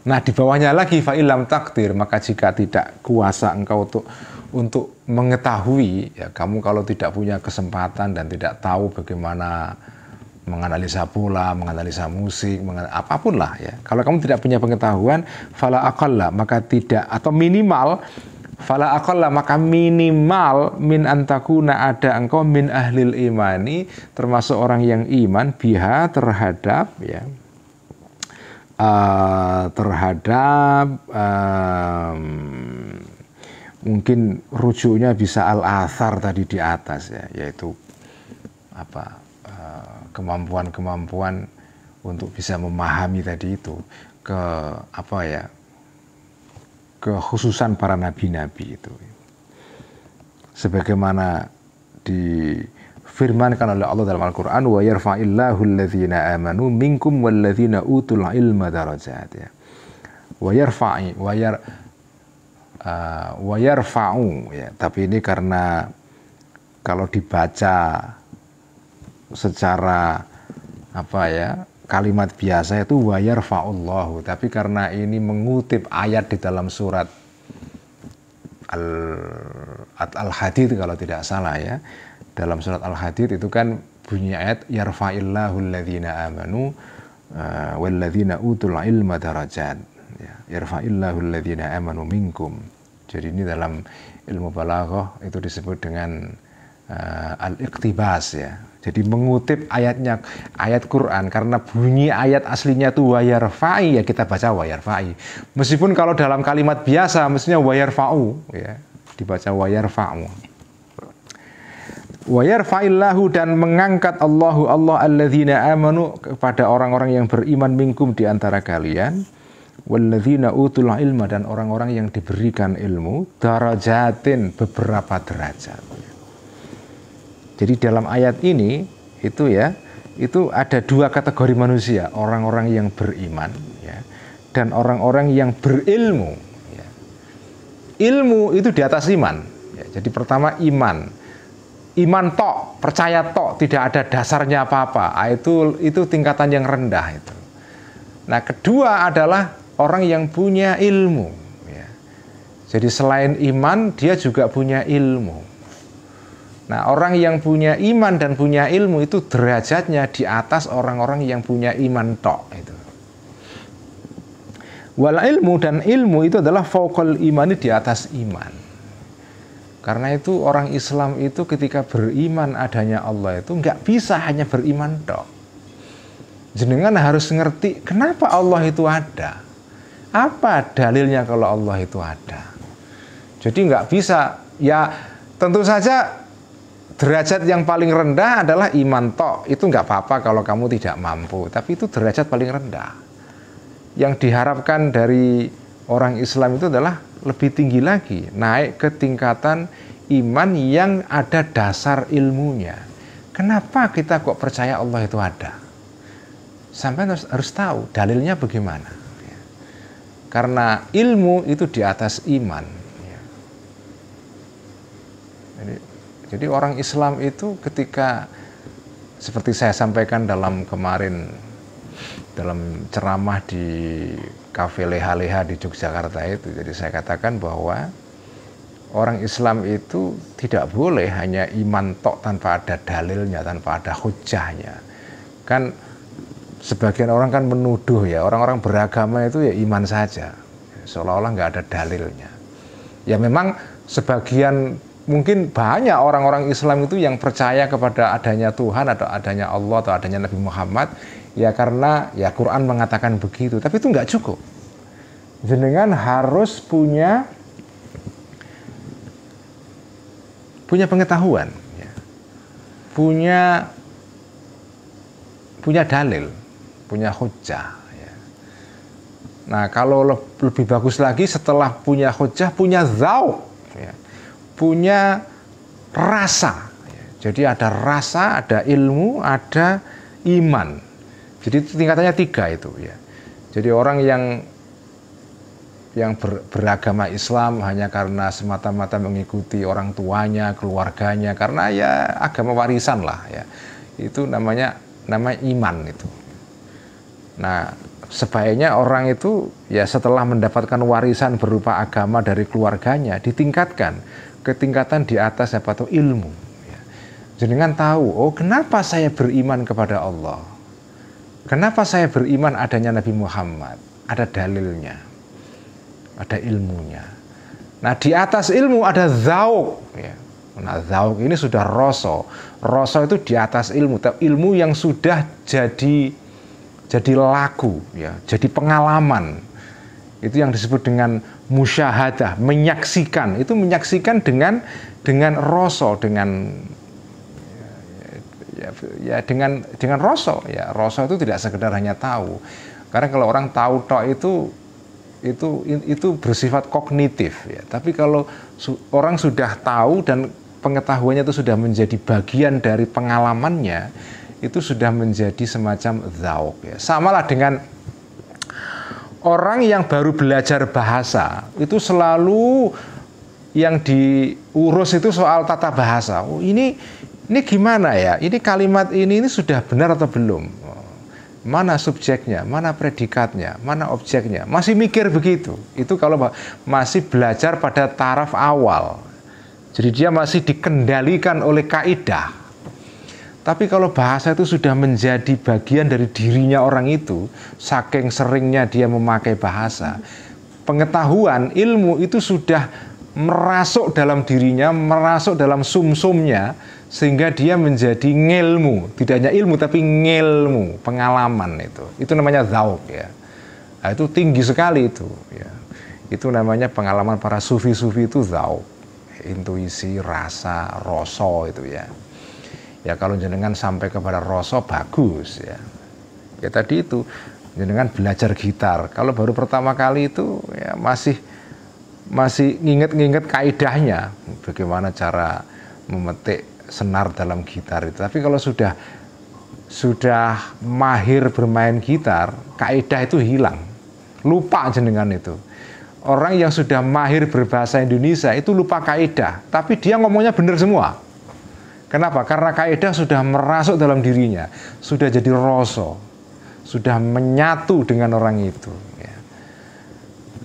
A: Nah di bawahnya lagi fa'ilam takdir maka jika tidak kuasa engkau untuk untuk mengetahui ya kamu kalau tidak punya kesempatan dan tidak tahu bagaimana menganalisa pula menganalisa musik, menganal, apapun lah ya. Kalau kamu tidak punya pengetahuan, fala akallah, maka tidak atau minimal fala akallah, maka minimal min antakuna ada engkau min ahlil imani termasuk orang yang iman biha terhadap ya Eh, terhadap um, mungkin rujuknya bisa al-athar tadi di atas ya yaitu apa eh, kemampuan-kemampuan uh, untuk bisa memahami tadi itu ke apa ya kekhususan para nabi-nabi itu sebagaimana di firmankan oleh Allah dalam Al-Quran wa yarfa'illahu alladhina amanu minkum walladhina utul ilma darajat ya wa yarfa'i wa yar uh, wa yarfa'u ya tapi ini karena kalau dibaca secara apa ya kalimat biasa itu wa yarfa'ullahu tapi karena ini mengutip ayat di dalam surat al, al hadid kalau tidak salah ya dalam surat Al-Hadid itu kan bunyi ayat yarfa'illahu alladhina amanu uh, walladhina utul ilma darajat ya yarfa'illahu alladhina amanu minkum jadi ini dalam ilmu balaghah itu disebut dengan uh, al-iqtibas ya jadi mengutip ayatnya ayat Quran karena bunyi ayat aslinya itu wayarfa'i ya kita baca wayarfa'i. Meskipun kalau dalam kalimat biasa mestinya wayarfa'u ya dibaca wayarfa'u. Wa yarfa'illahu dan mengangkat Allahu Allah alladzina amanu kepada orang-orang yang beriman minkum di antara kalian walladzina utul ilma dan orang-orang yang diberikan ilmu darajatin beberapa derajat. Jadi dalam ayat ini itu ya itu ada dua kategori manusia orang-orang yang beriman ya, dan orang-orang yang berilmu. Ya. Ilmu itu di atas iman. Ya, jadi pertama iman iman tok, percaya tok, tidak ada dasarnya apa-apa. Ah, itu itu tingkatan yang rendah itu. Nah, kedua adalah orang yang punya ilmu. Ya. Jadi selain iman, dia juga punya ilmu. Nah, orang yang punya iman dan punya ilmu itu derajatnya di atas orang-orang yang punya iman tok itu. Wal ilmu dan ilmu itu adalah fokal itu di atas iman. Karena itu orang Islam itu ketika beriman adanya Allah itu nggak bisa hanya beriman dok. Jenengan harus ngerti kenapa Allah itu ada. Apa dalilnya kalau Allah itu ada? Jadi nggak bisa ya tentu saja derajat yang paling rendah adalah iman tok itu nggak apa-apa kalau kamu tidak mampu tapi itu derajat paling rendah yang diharapkan dari orang Islam itu adalah lebih tinggi lagi, naik ke tingkatan iman yang ada dasar ilmunya. Kenapa kita kok percaya Allah itu ada? Sampai harus, harus tahu dalilnya bagaimana. Karena ilmu itu di atas iman. Jadi, jadi orang Islam itu ketika seperti saya sampaikan dalam kemarin dalam ceramah di kafe leha-leha di Yogyakarta itu. Jadi saya katakan bahwa orang Islam itu tidak boleh hanya iman tok tanpa ada dalilnya, tanpa ada hujahnya. Kan sebagian orang kan menuduh ya, orang-orang beragama itu ya iman saja. Seolah-olah nggak ada dalilnya. Ya memang sebagian mungkin banyak orang-orang Islam itu yang percaya kepada adanya Tuhan atau adanya Allah atau adanya Nabi Muhammad Ya karena ya Quran mengatakan begitu, tapi itu nggak cukup. Jenengan harus punya punya pengetahuan, ya. punya punya dalil, punya hujah. Ya. Nah kalau lebih bagus lagi setelah punya hujah, punya zau, ya. punya rasa. Ya. Jadi ada rasa, ada ilmu, ada iman. Jadi tingkatannya tiga itu ya. Jadi orang yang yang ber, beragama Islam hanya karena semata-mata mengikuti orang tuanya, keluarganya, karena ya agama warisan lah ya. Itu namanya nama iman itu. Nah, sebaiknya orang itu ya setelah mendapatkan warisan berupa agama dari keluarganya ditingkatkan ke tingkatan di atas apa ya, tuh ilmu. Jadi ya. Jenengan tahu, oh kenapa saya beriman kepada Allah? Kenapa saya beriman adanya Nabi Muhammad? Ada dalilnya, ada ilmunya. Nah di atas ilmu ada zauk. Ya. Nah zauk ini sudah rosso. Rosso itu di atas ilmu, tapi ilmu yang sudah jadi jadi laku, ya, jadi pengalaman. Itu yang disebut dengan musyahadah, menyaksikan. Itu menyaksikan dengan dengan rosso, dengan ya, ya dengan dengan rasa ya rasa itu tidak sekedar hanya tahu karena kalau orang tahu tok itu itu itu bersifat kognitif ya tapi kalau su orang sudah tahu dan pengetahuannya itu sudah menjadi bagian dari pengalamannya itu sudah menjadi semacam zauk ya lah dengan orang yang baru belajar bahasa itu selalu yang diurus itu soal tata bahasa oh ini ini gimana ya? Ini kalimat ini ini sudah benar atau belum? Mana subjeknya, mana predikatnya, mana objeknya? Masih mikir begitu. Itu kalau masih belajar pada taraf awal. Jadi dia masih dikendalikan oleh kaidah. Tapi kalau bahasa itu sudah menjadi bagian dari dirinya orang itu, saking seringnya dia memakai bahasa, pengetahuan, ilmu itu sudah merasuk dalam dirinya, merasuk dalam sumsumnya, sehingga dia menjadi ngelmu tidak hanya ilmu tapi ngelmu pengalaman itu itu namanya zauk ya nah, itu tinggi sekali itu ya itu namanya pengalaman para sufi-sufi itu zauk intuisi rasa rasa itu ya ya kalau jenengan sampai kepada rasa bagus ya ya tadi itu jenengan belajar gitar kalau baru pertama kali itu ya masih masih nginget-nginget kaidahnya bagaimana cara memetik senar dalam gitar itu. Tapi kalau sudah sudah mahir bermain gitar, kaidah itu hilang. Lupa jenengan itu. Orang yang sudah mahir berbahasa Indonesia itu lupa kaidah, tapi dia ngomongnya benar semua. Kenapa? Karena kaidah sudah merasuk dalam dirinya, sudah jadi rasa, sudah menyatu dengan orang itu. Ya.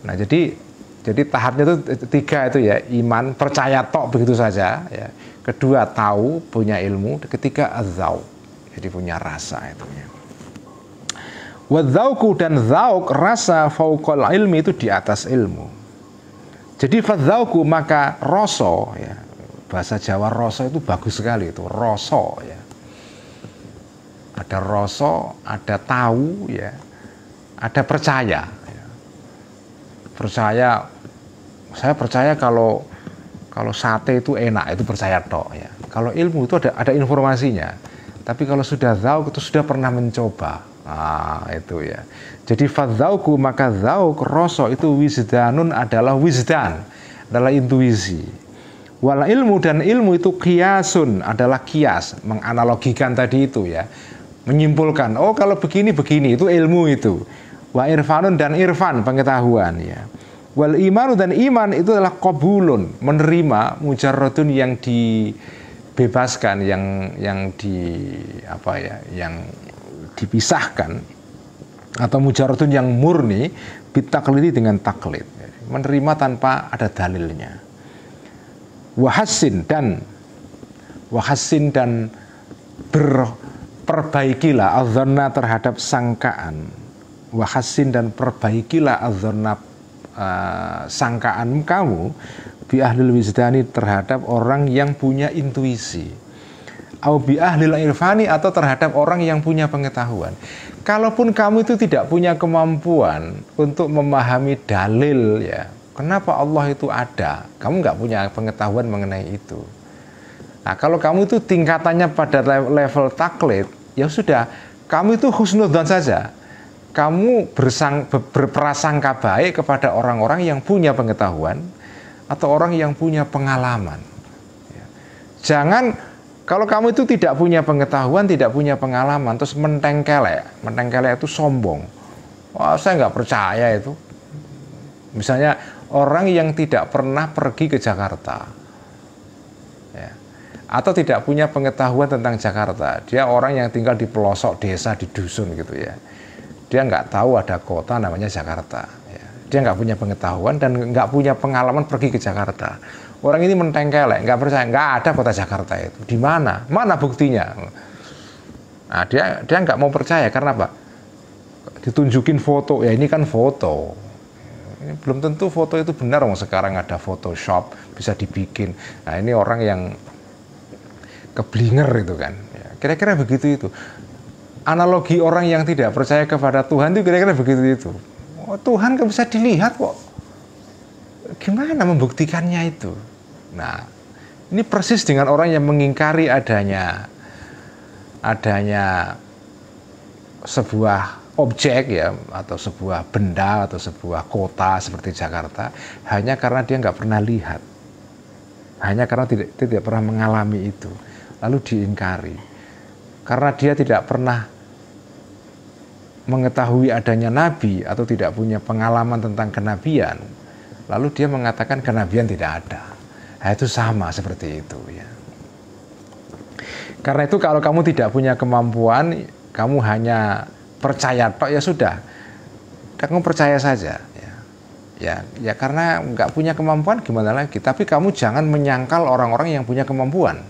A: Nah, jadi jadi tahapnya itu eh, tiga itu ya iman percaya tok begitu saja. Ya Kedua tahu punya ilmu. Ketiga azau. Jadi punya rasa itu ya. Wadzauku dan zauk rasa faukol ilmi itu di atas ilmu. Jadi fadzauku maka roso ya bahasa Jawa roso itu bagus sekali itu roso ya ada roso ada tahu ya ada percaya ya. percaya saya percaya kalau kalau sate itu enak, itu percaya toh ya. Kalau ilmu itu ada ada informasinya. Tapi kalau sudah zauk itu sudah pernah mencoba. ah itu ya. Jadi fadzauku maka zauk rasa itu wisdanun adalah wisdan, adalah intuisi. Wal ilmu dan ilmu itu kiasun adalah kias, menganalogikan tadi itu ya. Menyimpulkan, oh kalau begini begini itu ilmu itu. Wa irfanun dan irfan pengetahuan ya. Wal imanu dan iman itu adalah kobulun, menerima mujarrodun yang dibebaskan, yang yang di apa ya, yang dipisahkan atau mujarrodun yang murni bitaklidi dengan taklid, menerima tanpa ada dalilnya. Wahasin dan wahasin dan berperbaikilah azana terhadap sangkaan wahasin dan perbaikilah azana uh, sangkaan kamu bi ahlil wisdani terhadap orang yang punya intuisi atau bi ahlil irfani atau terhadap orang yang punya pengetahuan kalaupun kamu itu tidak punya kemampuan untuk memahami dalil ya kenapa Allah itu ada kamu nggak punya pengetahuan mengenai itu nah kalau kamu itu tingkatannya pada level taklid ya sudah kamu itu husnudzan saja kamu bersang, berprasangka baik kepada orang-orang yang punya pengetahuan atau orang yang punya pengalaman. Ya. Jangan kalau kamu itu tidak punya pengetahuan, tidak punya pengalaman, terus mentengkelek, mentengkelek itu sombong. Wah, saya nggak percaya itu. Misalnya orang yang tidak pernah pergi ke Jakarta, ya, atau tidak punya pengetahuan tentang Jakarta, dia orang yang tinggal di pelosok desa, di dusun gitu ya dia nggak tahu ada kota namanya Jakarta. Ya. Dia nggak punya pengetahuan dan nggak punya pengalaman pergi ke Jakarta. Orang ini mentengkelek, nggak percaya, nggak ada kota Jakarta itu. Di mana? Mana buktinya? Nah, dia dia nggak mau percaya karena apa? Ditunjukin foto, ya ini kan foto. Ini belum tentu foto itu benar, mau sekarang ada Photoshop bisa dibikin. Nah ini orang yang keblinger itu kan. Ya, kira-kira begitu itu analogi orang yang tidak percaya kepada Tuhan itu kira-kira begitu itu. Oh, Tuhan kan bisa dilihat kok. Gimana membuktikannya itu? Nah, ini persis dengan orang yang mengingkari adanya adanya sebuah objek ya atau sebuah benda atau sebuah kota seperti Jakarta hanya karena dia nggak pernah lihat hanya karena tidak tidak pernah mengalami itu lalu diingkari karena dia tidak pernah mengetahui adanya nabi atau tidak punya pengalaman tentang kenabian, lalu dia mengatakan kenabian tidak ada. Nah, itu sama seperti itu ya. Karena itu kalau kamu tidak punya kemampuan, kamu hanya percaya tok ya sudah. Kamu percaya saja ya. Ya, ya karena nggak punya kemampuan gimana lagi. Tapi kamu jangan menyangkal orang-orang yang punya kemampuan,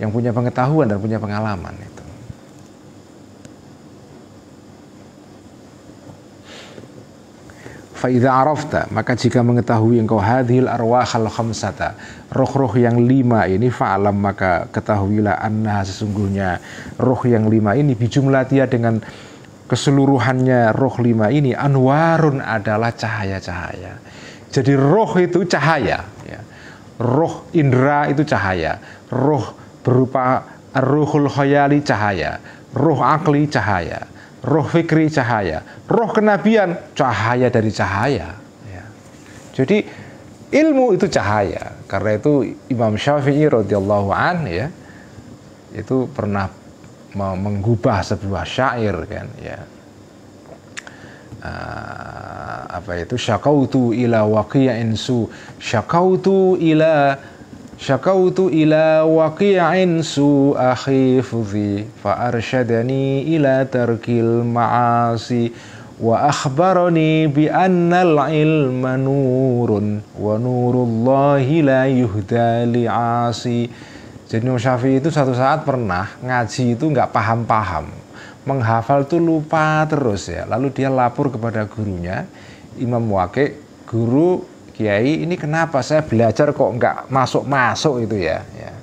A: yang punya pengetahuan dan punya pengalaman. Ya. Faiza arafta, maka jika mengetahui engkau hadhil arwah arwahal khamsata, roh-roh yang lima ini fa'alam maka ketahuilah anna sesungguhnya roh yang lima ini bijumlatia dengan keseluruhannya roh lima ini anwarun adalah cahaya-cahaya. Jadi roh itu cahaya, ya. roh indera itu cahaya, roh berupa ruhul khayali cahaya, roh akli cahaya roh fikri cahaya, roh kenabian cahaya dari cahaya. Ya. Jadi ilmu itu cahaya. Karena itu Imam Syafi'i radhiyallahu an ya itu pernah mengubah sebuah syair kan ya. Ah, apa itu syakautu ila insu, su syakautu ila Syakautu ila waqi'in su'akhi fudhi fa ila tarkil ma'asi wa akhbarani bi annal ilma nurun wa nurullahi la yuhda li'asi jadi Imam Syafi'i itu satu saat pernah ngaji itu nggak paham-paham menghafal itu lupa terus ya lalu dia lapor kepada gurunya Imam Wake guru Kiai ini kenapa saya belajar kok nggak masuk-masuk itu ya, ya.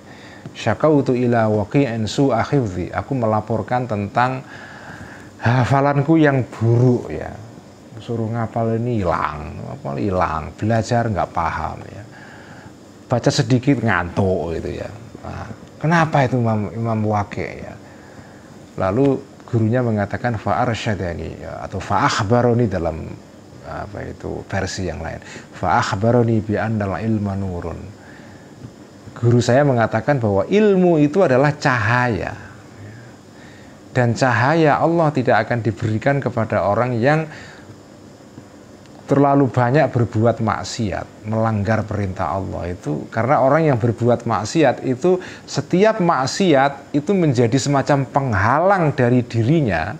A: tu ila ensu su'akhifzi. Aku melaporkan tentang hafalanku yang buruk ya. Suruh ngapal ini hilang, ngapal hilang, belajar nggak paham ya. Baca sedikit ngantuk gitu ya. Nah, kenapa itu Imam, Imam wakil ya? Lalu gurunya mengatakan fa'arsyadani ya, atau fa'akhbaroni dalam apa itu versi yang lain. fa'akhbaroni bi annal ilma nurun. Guru saya mengatakan bahwa ilmu itu adalah cahaya. Dan cahaya Allah tidak akan diberikan kepada orang yang terlalu banyak berbuat maksiat, melanggar perintah Allah itu karena orang yang berbuat maksiat itu setiap maksiat itu menjadi semacam penghalang dari dirinya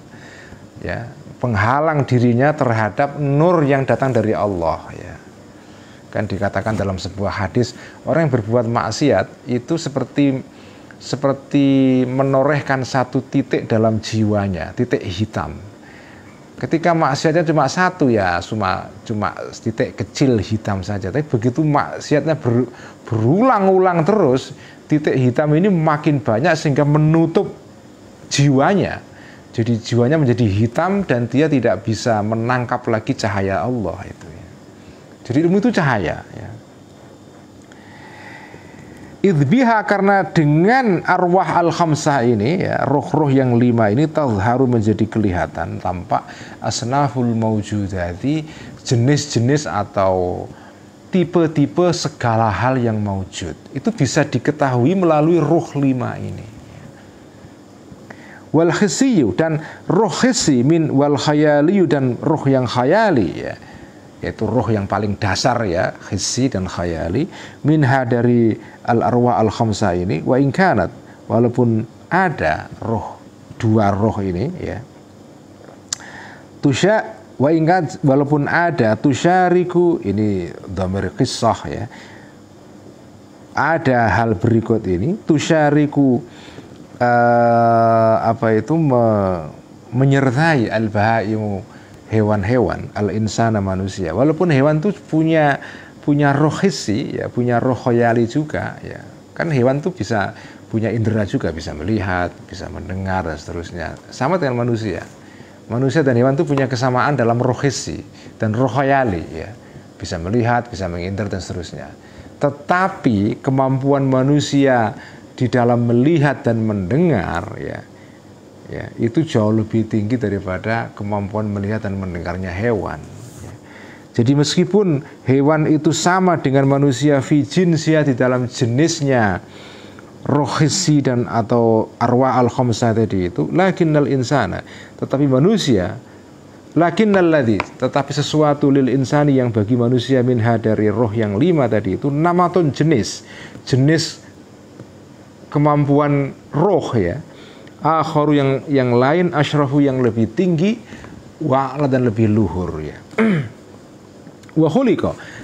A: ya penghalang dirinya terhadap nur yang datang dari Allah ya. Kan dikatakan dalam sebuah hadis orang yang berbuat maksiat itu seperti seperti menorehkan satu titik dalam jiwanya, titik hitam. Ketika maksiatnya cuma satu ya, cuma cuma titik kecil hitam saja. Tapi begitu maksiatnya ber, berulang-ulang terus, titik hitam ini makin banyak sehingga menutup jiwanya jadi jiwanya menjadi hitam dan dia tidak bisa menangkap lagi cahaya Allah itu. Ya. Jadi ilmu itu cahaya. Ya. Idbiha karena dengan arwah al khamsah ini, ya, roh-roh yang lima ini harus menjadi kelihatan tampak asnaful maujudati jenis-jenis atau tipe-tipe segala hal yang maujud itu bisa diketahui melalui roh lima ini wal khisiyu dan roh khisi min wal khayaliyu dan roh yang khayali ya yaitu roh yang paling dasar ya khisi dan khayali minha dari al arwa al khamsa ini wa ingkanat walaupun ada roh dua roh ini ya tusya wa ingat walaupun ada tusyariku ini dhamir kisah ya ada hal berikut ini tusyariku Eh, apa itu me, menyertai al-bahaimu hewan-hewan, al-insana manusia. Walaupun hewan itu punya punya roh hissi, ya, punya roh khayali juga, ya. Kan hewan tuh bisa punya indera juga, bisa melihat, bisa mendengar dan seterusnya. Sama dengan manusia. Manusia dan hewan itu punya kesamaan dalam roh hissi dan roh khayali, ya. Bisa melihat, bisa mengindra dan seterusnya. Tetapi kemampuan manusia di dalam melihat dan mendengar ya ya itu jauh lebih tinggi daripada kemampuan melihat dan mendengarnya hewan ya. jadi meskipun hewan itu sama dengan manusia vijinsia di dalam jenisnya rohisi dan atau arwah al khamsah tadi itu lakinnal insana tetapi manusia lakinnal ladhi tetapi sesuatu lil insani yang bagi manusia minha dari roh yang lima tadi itu namatun jenis jenis kemampuan roh ya akharu yang yang lain asyrafu yang lebih tinggi wa'la dan lebih luhur ya wa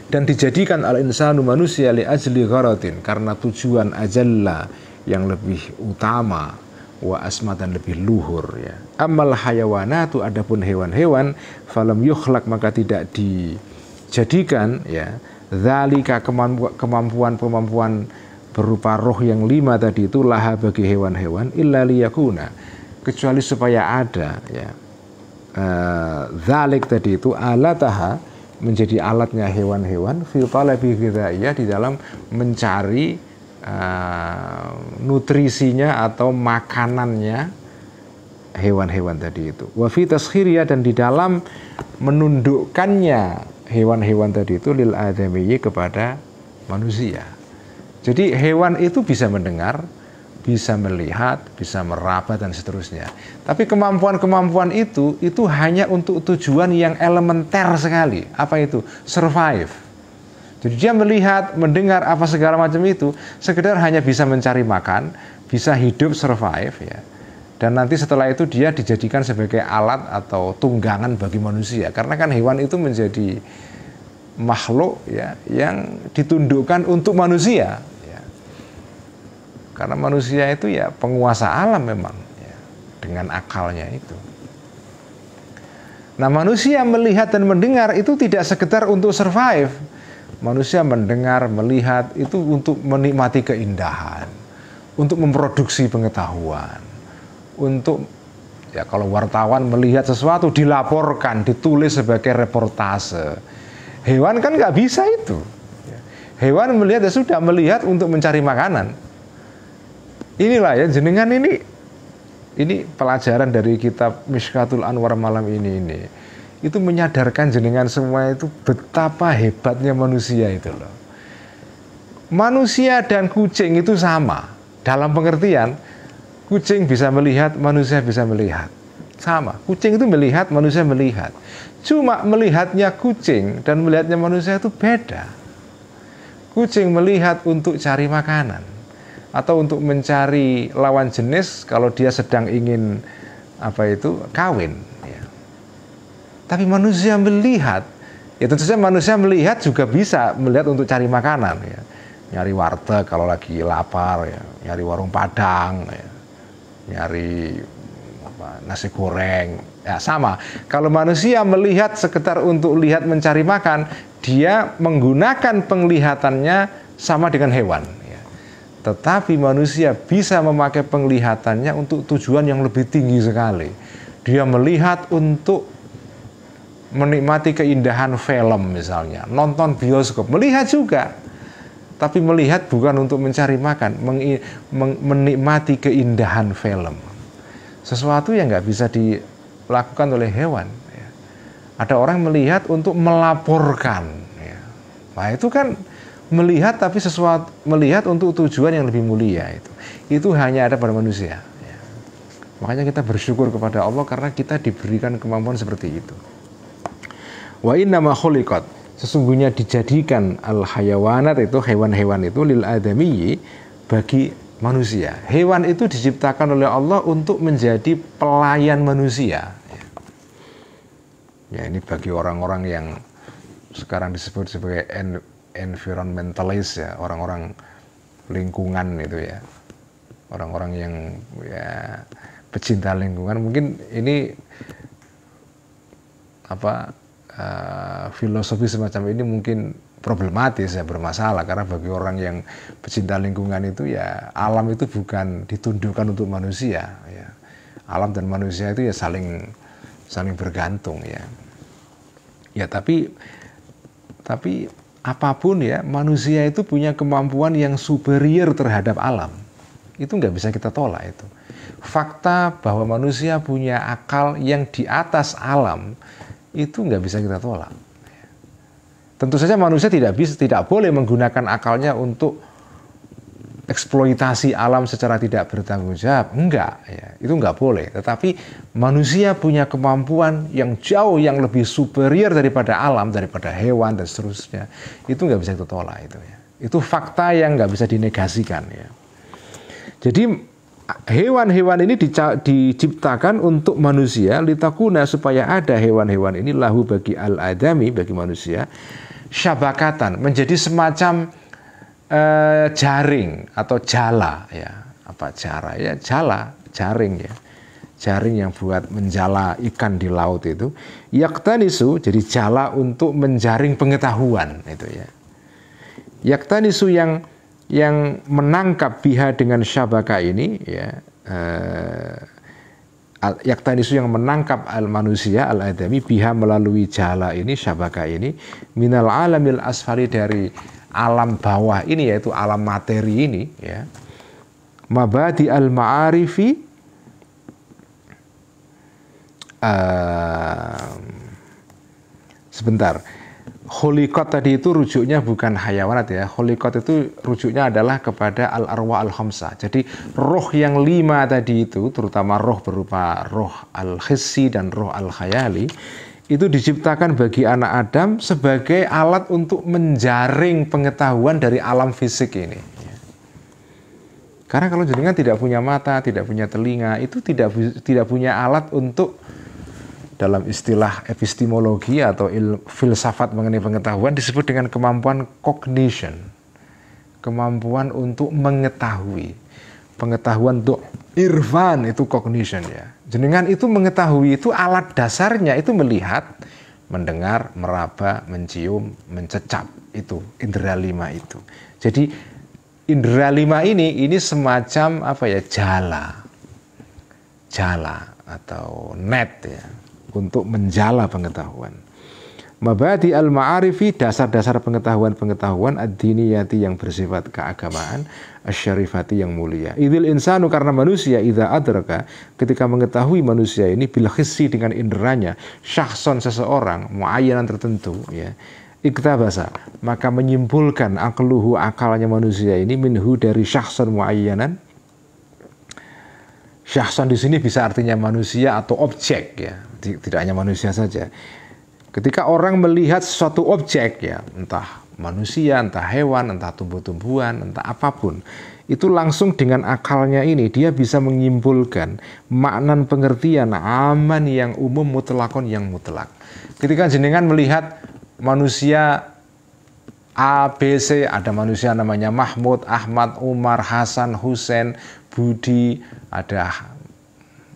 A: dan dijadikan al insanu manusia li ajli gharatin karena tujuan ajalla yang lebih utama wa asma dan lebih luhur ya amal hayawanatu adapun hewan-hewan falam yukhlak maka tidak dijadikan ya zalika kemampuan kemampuan, kemampuan berupa roh yang lima tadi itu laha bagi hewan-hewan illa liyakuna kecuali supaya ada ya eh, zalik tadi itu alataha menjadi alatnya hewan-hewan fil talabi di dalam mencari uh, nutrisinya atau makanannya hewan-hewan tadi itu. wafitas fi dan di dalam menundukkannya hewan-hewan tadi itu lil adamiyyi kepada manusia. Jadi hewan itu bisa mendengar, bisa melihat, bisa meraba dan seterusnya. Tapi kemampuan-kemampuan itu itu hanya untuk tujuan yang elementer sekali. Apa itu? Survive. Jadi dia melihat, mendengar apa segala macam itu sekedar hanya bisa mencari makan, bisa hidup survive ya. Dan nanti setelah itu dia dijadikan sebagai alat atau tunggangan bagi manusia karena kan hewan itu menjadi makhluk ya yang ditundukkan untuk manusia ya. karena manusia itu ya penguasa alam memang ya, dengan akalnya itu nah manusia melihat dan mendengar itu tidak sekedar untuk survive manusia mendengar melihat itu untuk menikmati keindahan untuk memproduksi pengetahuan untuk ya kalau wartawan melihat sesuatu dilaporkan ditulis sebagai reportase Hewan kan nggak bisa itu. Hewan melihat ya sudah melihat untuk mencari makanan. Inilah ya jenengan ini ini pelajaran dari kitab Mishkatul Anwar malam ini ini itu menyadarkan jenengan semua itu betapa hebatnya manusia itu loh. Manusia dan kucing itu sama dalam pengertian kucing bisa melihat, manusia bisa melihat. Sama, kucing itu melihat, manusia melihat. Cuma melihatnya kucing dan melihatnya manusia itu beda. Kucing melihat untuk cari makanan atau untuk mencari lawan jenis kalau dia sedang ingin apa itu kawin. Ya. Tapi manusia melihat, ya tentu saja manusia melihat juga bisa melihat untuk cari makanan, ya. nyari warteg kalau lagi lapar, ya. nyari warung padang, ya. nyari apa, nasi goreng, Ya, sama. Kalau manusia melihat sekitar untuk lihat mencari makan, dia menggunakan penglihatannya sama dengan hewan. Ya. Tetapi manusia bisa memakai penglihatannya untuk tujuan yang lebih tinggi sekali. Dia melihat untuk menikmati keindahan film misalnya, nonton bioskop, melihat juga. Tapi melihat bukan untuk mencari makan, menikmati keindahan film. Sesuatu yang nggak bisa di dilakukan oleh hewan. Ya. Ada orang melihat untuk melaporkan. Ya. Nah itu kan melihat tapi sesuatu melihat untuk tujuan yang lebih mulia itu. Itu hanya ada pada manusia. Ya. Makanya kita bersyukur kepada Allah karena kita diberikan kemampuan seperti itu. Wa inna ma khuliqat sesungguhnya dijadikan al hayawanat itu hewan-hewan itu lil adami bagi manusia. Hewan itu diciptakan oleh Allah untuk menjadi pelayan manusia. Ya ini bagi orang-orang yang sekarang disebut sebagai en environmentalist ya, orang-orang lingkungan itu ya. Orang-orang yang ya pecinta lingkungan mungkin ini apa uh, filosofi semacam ini mungkin problematis ya bermasalah karena bagi orang yang pecinta lingkungan itu ya alam itu bukan ditundukkan untuk manusia ya alam dan manusia itu ya saling saling bergantung ya. Ya tapi tapi apapun ya manusia itu punya kemampuan yang superior terhadap alam. Itu nggak bisa kita tolak itu. Fakta bahwa manusia punya akal yang di atas alam itu nggak bisa kita tolak. Tentu saja manusia tidak bisa, tidak boleh menggunakan akalnya untuk eksploitasi alam secara tidak bertanggung jawab enggak ya itu enggak boleh tetapi manusia punya kemampuan yang jauh yang lebih superior daripada alam daripada hewan dan seterusnya itu enggak bisa ditolak itu ya itu fakta yang enggak bisa dinegasikan ya jadi hewan-hewan ini diciptakan untuk manusia litakuna supaya ada hewan-hewan ini lahu bagi al adami bagi manusia syabakatan menjadi semacam eh, jaring atau jala ya apa jara ya jala jaring ya jaring yang buat menjala ikan di laut itu yaktanisu jadi jala untuk menjaring pengetahuan itu ya yaktanisu yang yang menangkap biha dengan syabaka ini ya eh, yaktanisu yang menangkap al manusia al adami biha melalui jala ini syabaka ini minal alamil asfari dari alam bawah ini yaitu alam materi ini ya. Mabadi al-ma'arifi uh, sebentar. Holikot tadi itu rujuknya bukan hayawanat ya. Holikot itu rujuknya adalah kepada al arwa al khamsa. Jadi roh yang lima tadi itu, terutama roh berupa roh al khisi dan roh al khayali, itu diciptakan bagi anak Adam sebagai alat untuk menjaring pengetahuan dari alam fisik ini. Karena kalau jenengan tidak punya mata, tidak punya telinga, itu tidak tidak punya alat untuk dalam istilah epistemologi atau il, filsafat mengenai pengetahuan disebut dengan kemampuan cognition. Kemampuan untuk mengetahui. Pengetahuan untuk irfan itu cognition ya Jenengan itu mengetahui itu alat dasarnya itu melihat, mendengar, meraba, mencium, mencecap. Itu indera lima itu. Jadi indera lima ini ini semacam apa ya jala. Jala atau net ya untuk menjala pengetahuan. Mabadi al-ma'arifi, dasar-dasar pengetahuan-pengetahuan ad-diniyati yang bersifat keagamaan, asyarifati yang mulia. Idil insanu karena manusia, idha adraka, ketika mengetahui manusia ini, bila hissi dengan inderanya, syahson seseorang, muayyanan tertentu, ya, iktabasa, maka menyimpulkan akluhu akalnya manusia ini minhu dari syahson muayyanan, Syahson di sini bisa artinya manusia atau objek ya, tidak hanya manusia saja Ketika orang melihat suatu objek ya, entah manusia, entah hewan, entah tumbuh-tumbuhan, entah apapun, itu langsung dengan akalnya ini dia bisa menyimpulkan makna pengertian aman yang umum mutlakon yang mutlak. Ketika jenengan melihat manusia A, B, C, ada manusia namanya Mahmud, Ahmad, Umar, Hasan, Husain, Budi, ada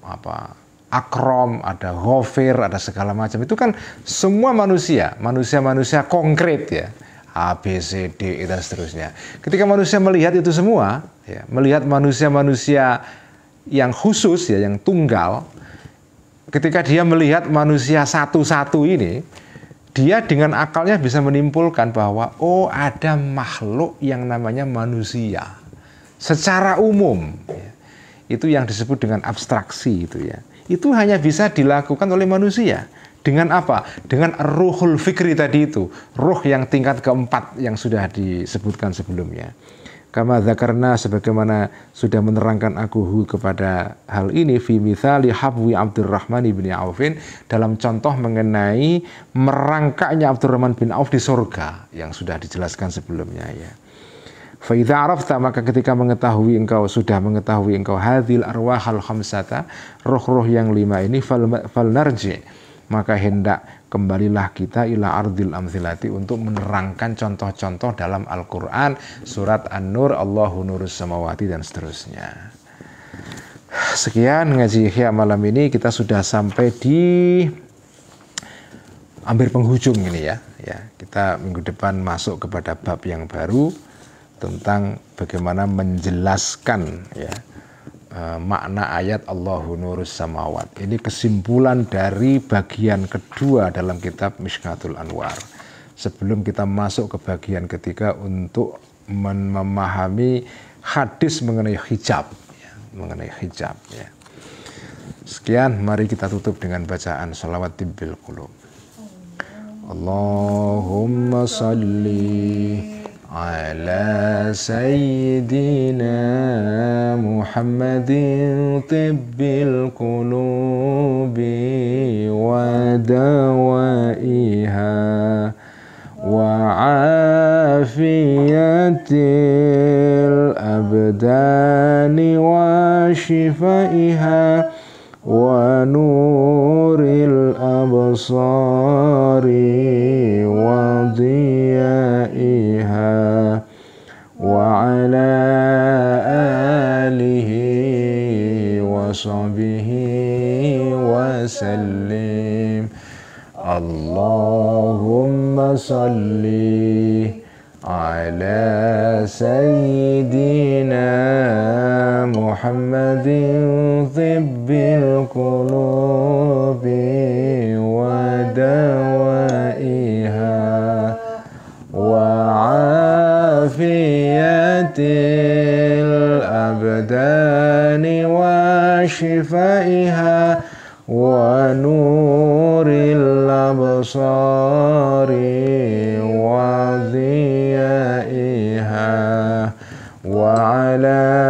A: apa akrom, ada ghafir, ada segala macam. Itu kan semua manusia, manusia-manusia konkret ya. A, B, C, D, e, dan seterusnya. Ketika manusia melihat itu semua, ya, melihat manusia-manusia yang khusus, ya, yang tunggal, ketika dia melihat manusia satu-satu ini, dia dengan akalnya bisa menimpulkan bahwa, oh ada makhluk yang namanya manusia. Secara umum, ya. itu yang disebut dengan abstraksi itu ya itu hanya bisa dilakukan oleh manusia. Dengan apa? Dengan ruhul fikri tadi itu, ruh yang tingkat keempat yang sudah disebutkan sebelumnya. Kama zakarna sebagaimana sudah menerangkan aku hu kepada hal ini fi mithali habwi Abdurrahman bin Aufin dalam contoh mengenai merangkaknya Abdurrahman bin Auf di surga yang sudah dijelaskan sebelumnya ya. Faidha arafta maka ketika mengetahui engkau sudah mengetahui engkau hadil arwah hal khamsata roh-roh yang lima ini fal, fal narji maka hendak kembalilah kita ila ardil amthilati untuk menerangkan contoh-contoh dalam Al-Quran surat An-Nur Allahu nurus samawati dan seterusnya sekian ngaji ya malam ini kita sudah sampai di hampir penghujung ini ya ya kita minggu depan masuk kepada bab yang baru tentang bagaimana menjelaskan ya e, makna ayat Allahu nurus samawat. Ini kesimpulan dari bagian kedua dalam kitab Mishkatul Anwar. Sebelum kita masuk ke bagian ketiga untuk memahami hadis mengenai hijab, ya, mengenai hijab. Ya. Sekian, mari kita tutup dengan bacaan salawat tibbil qulub.
B: Allahumma salli على سيدنا محمد طب القلوب ودوائها وعافية الأبدان وشفائها ونور الأبصار وضيائها وعلى آله وصحبه وسلم اللهم صل على سيدنا محمد طب القلوب ودوائها وعافية الأبدان وشفائها ونور الأبصار وضيائها وعلى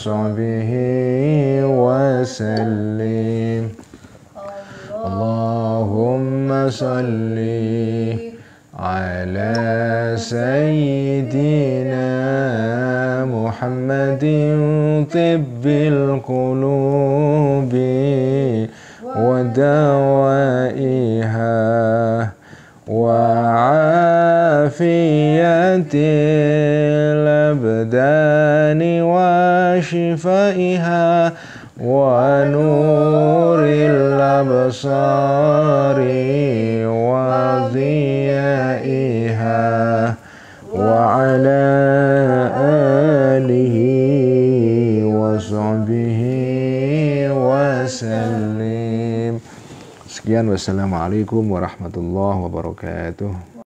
B: وصحبه وسلم اللهم صل على سيدنا محمد طب القلوب ودوائها وعافيته الابدان وشفائها ونور الابصار وضيائها وعلى اله وصحبه وسلم سكيان
A: والسلام عليكم ورحمه الله وبركاته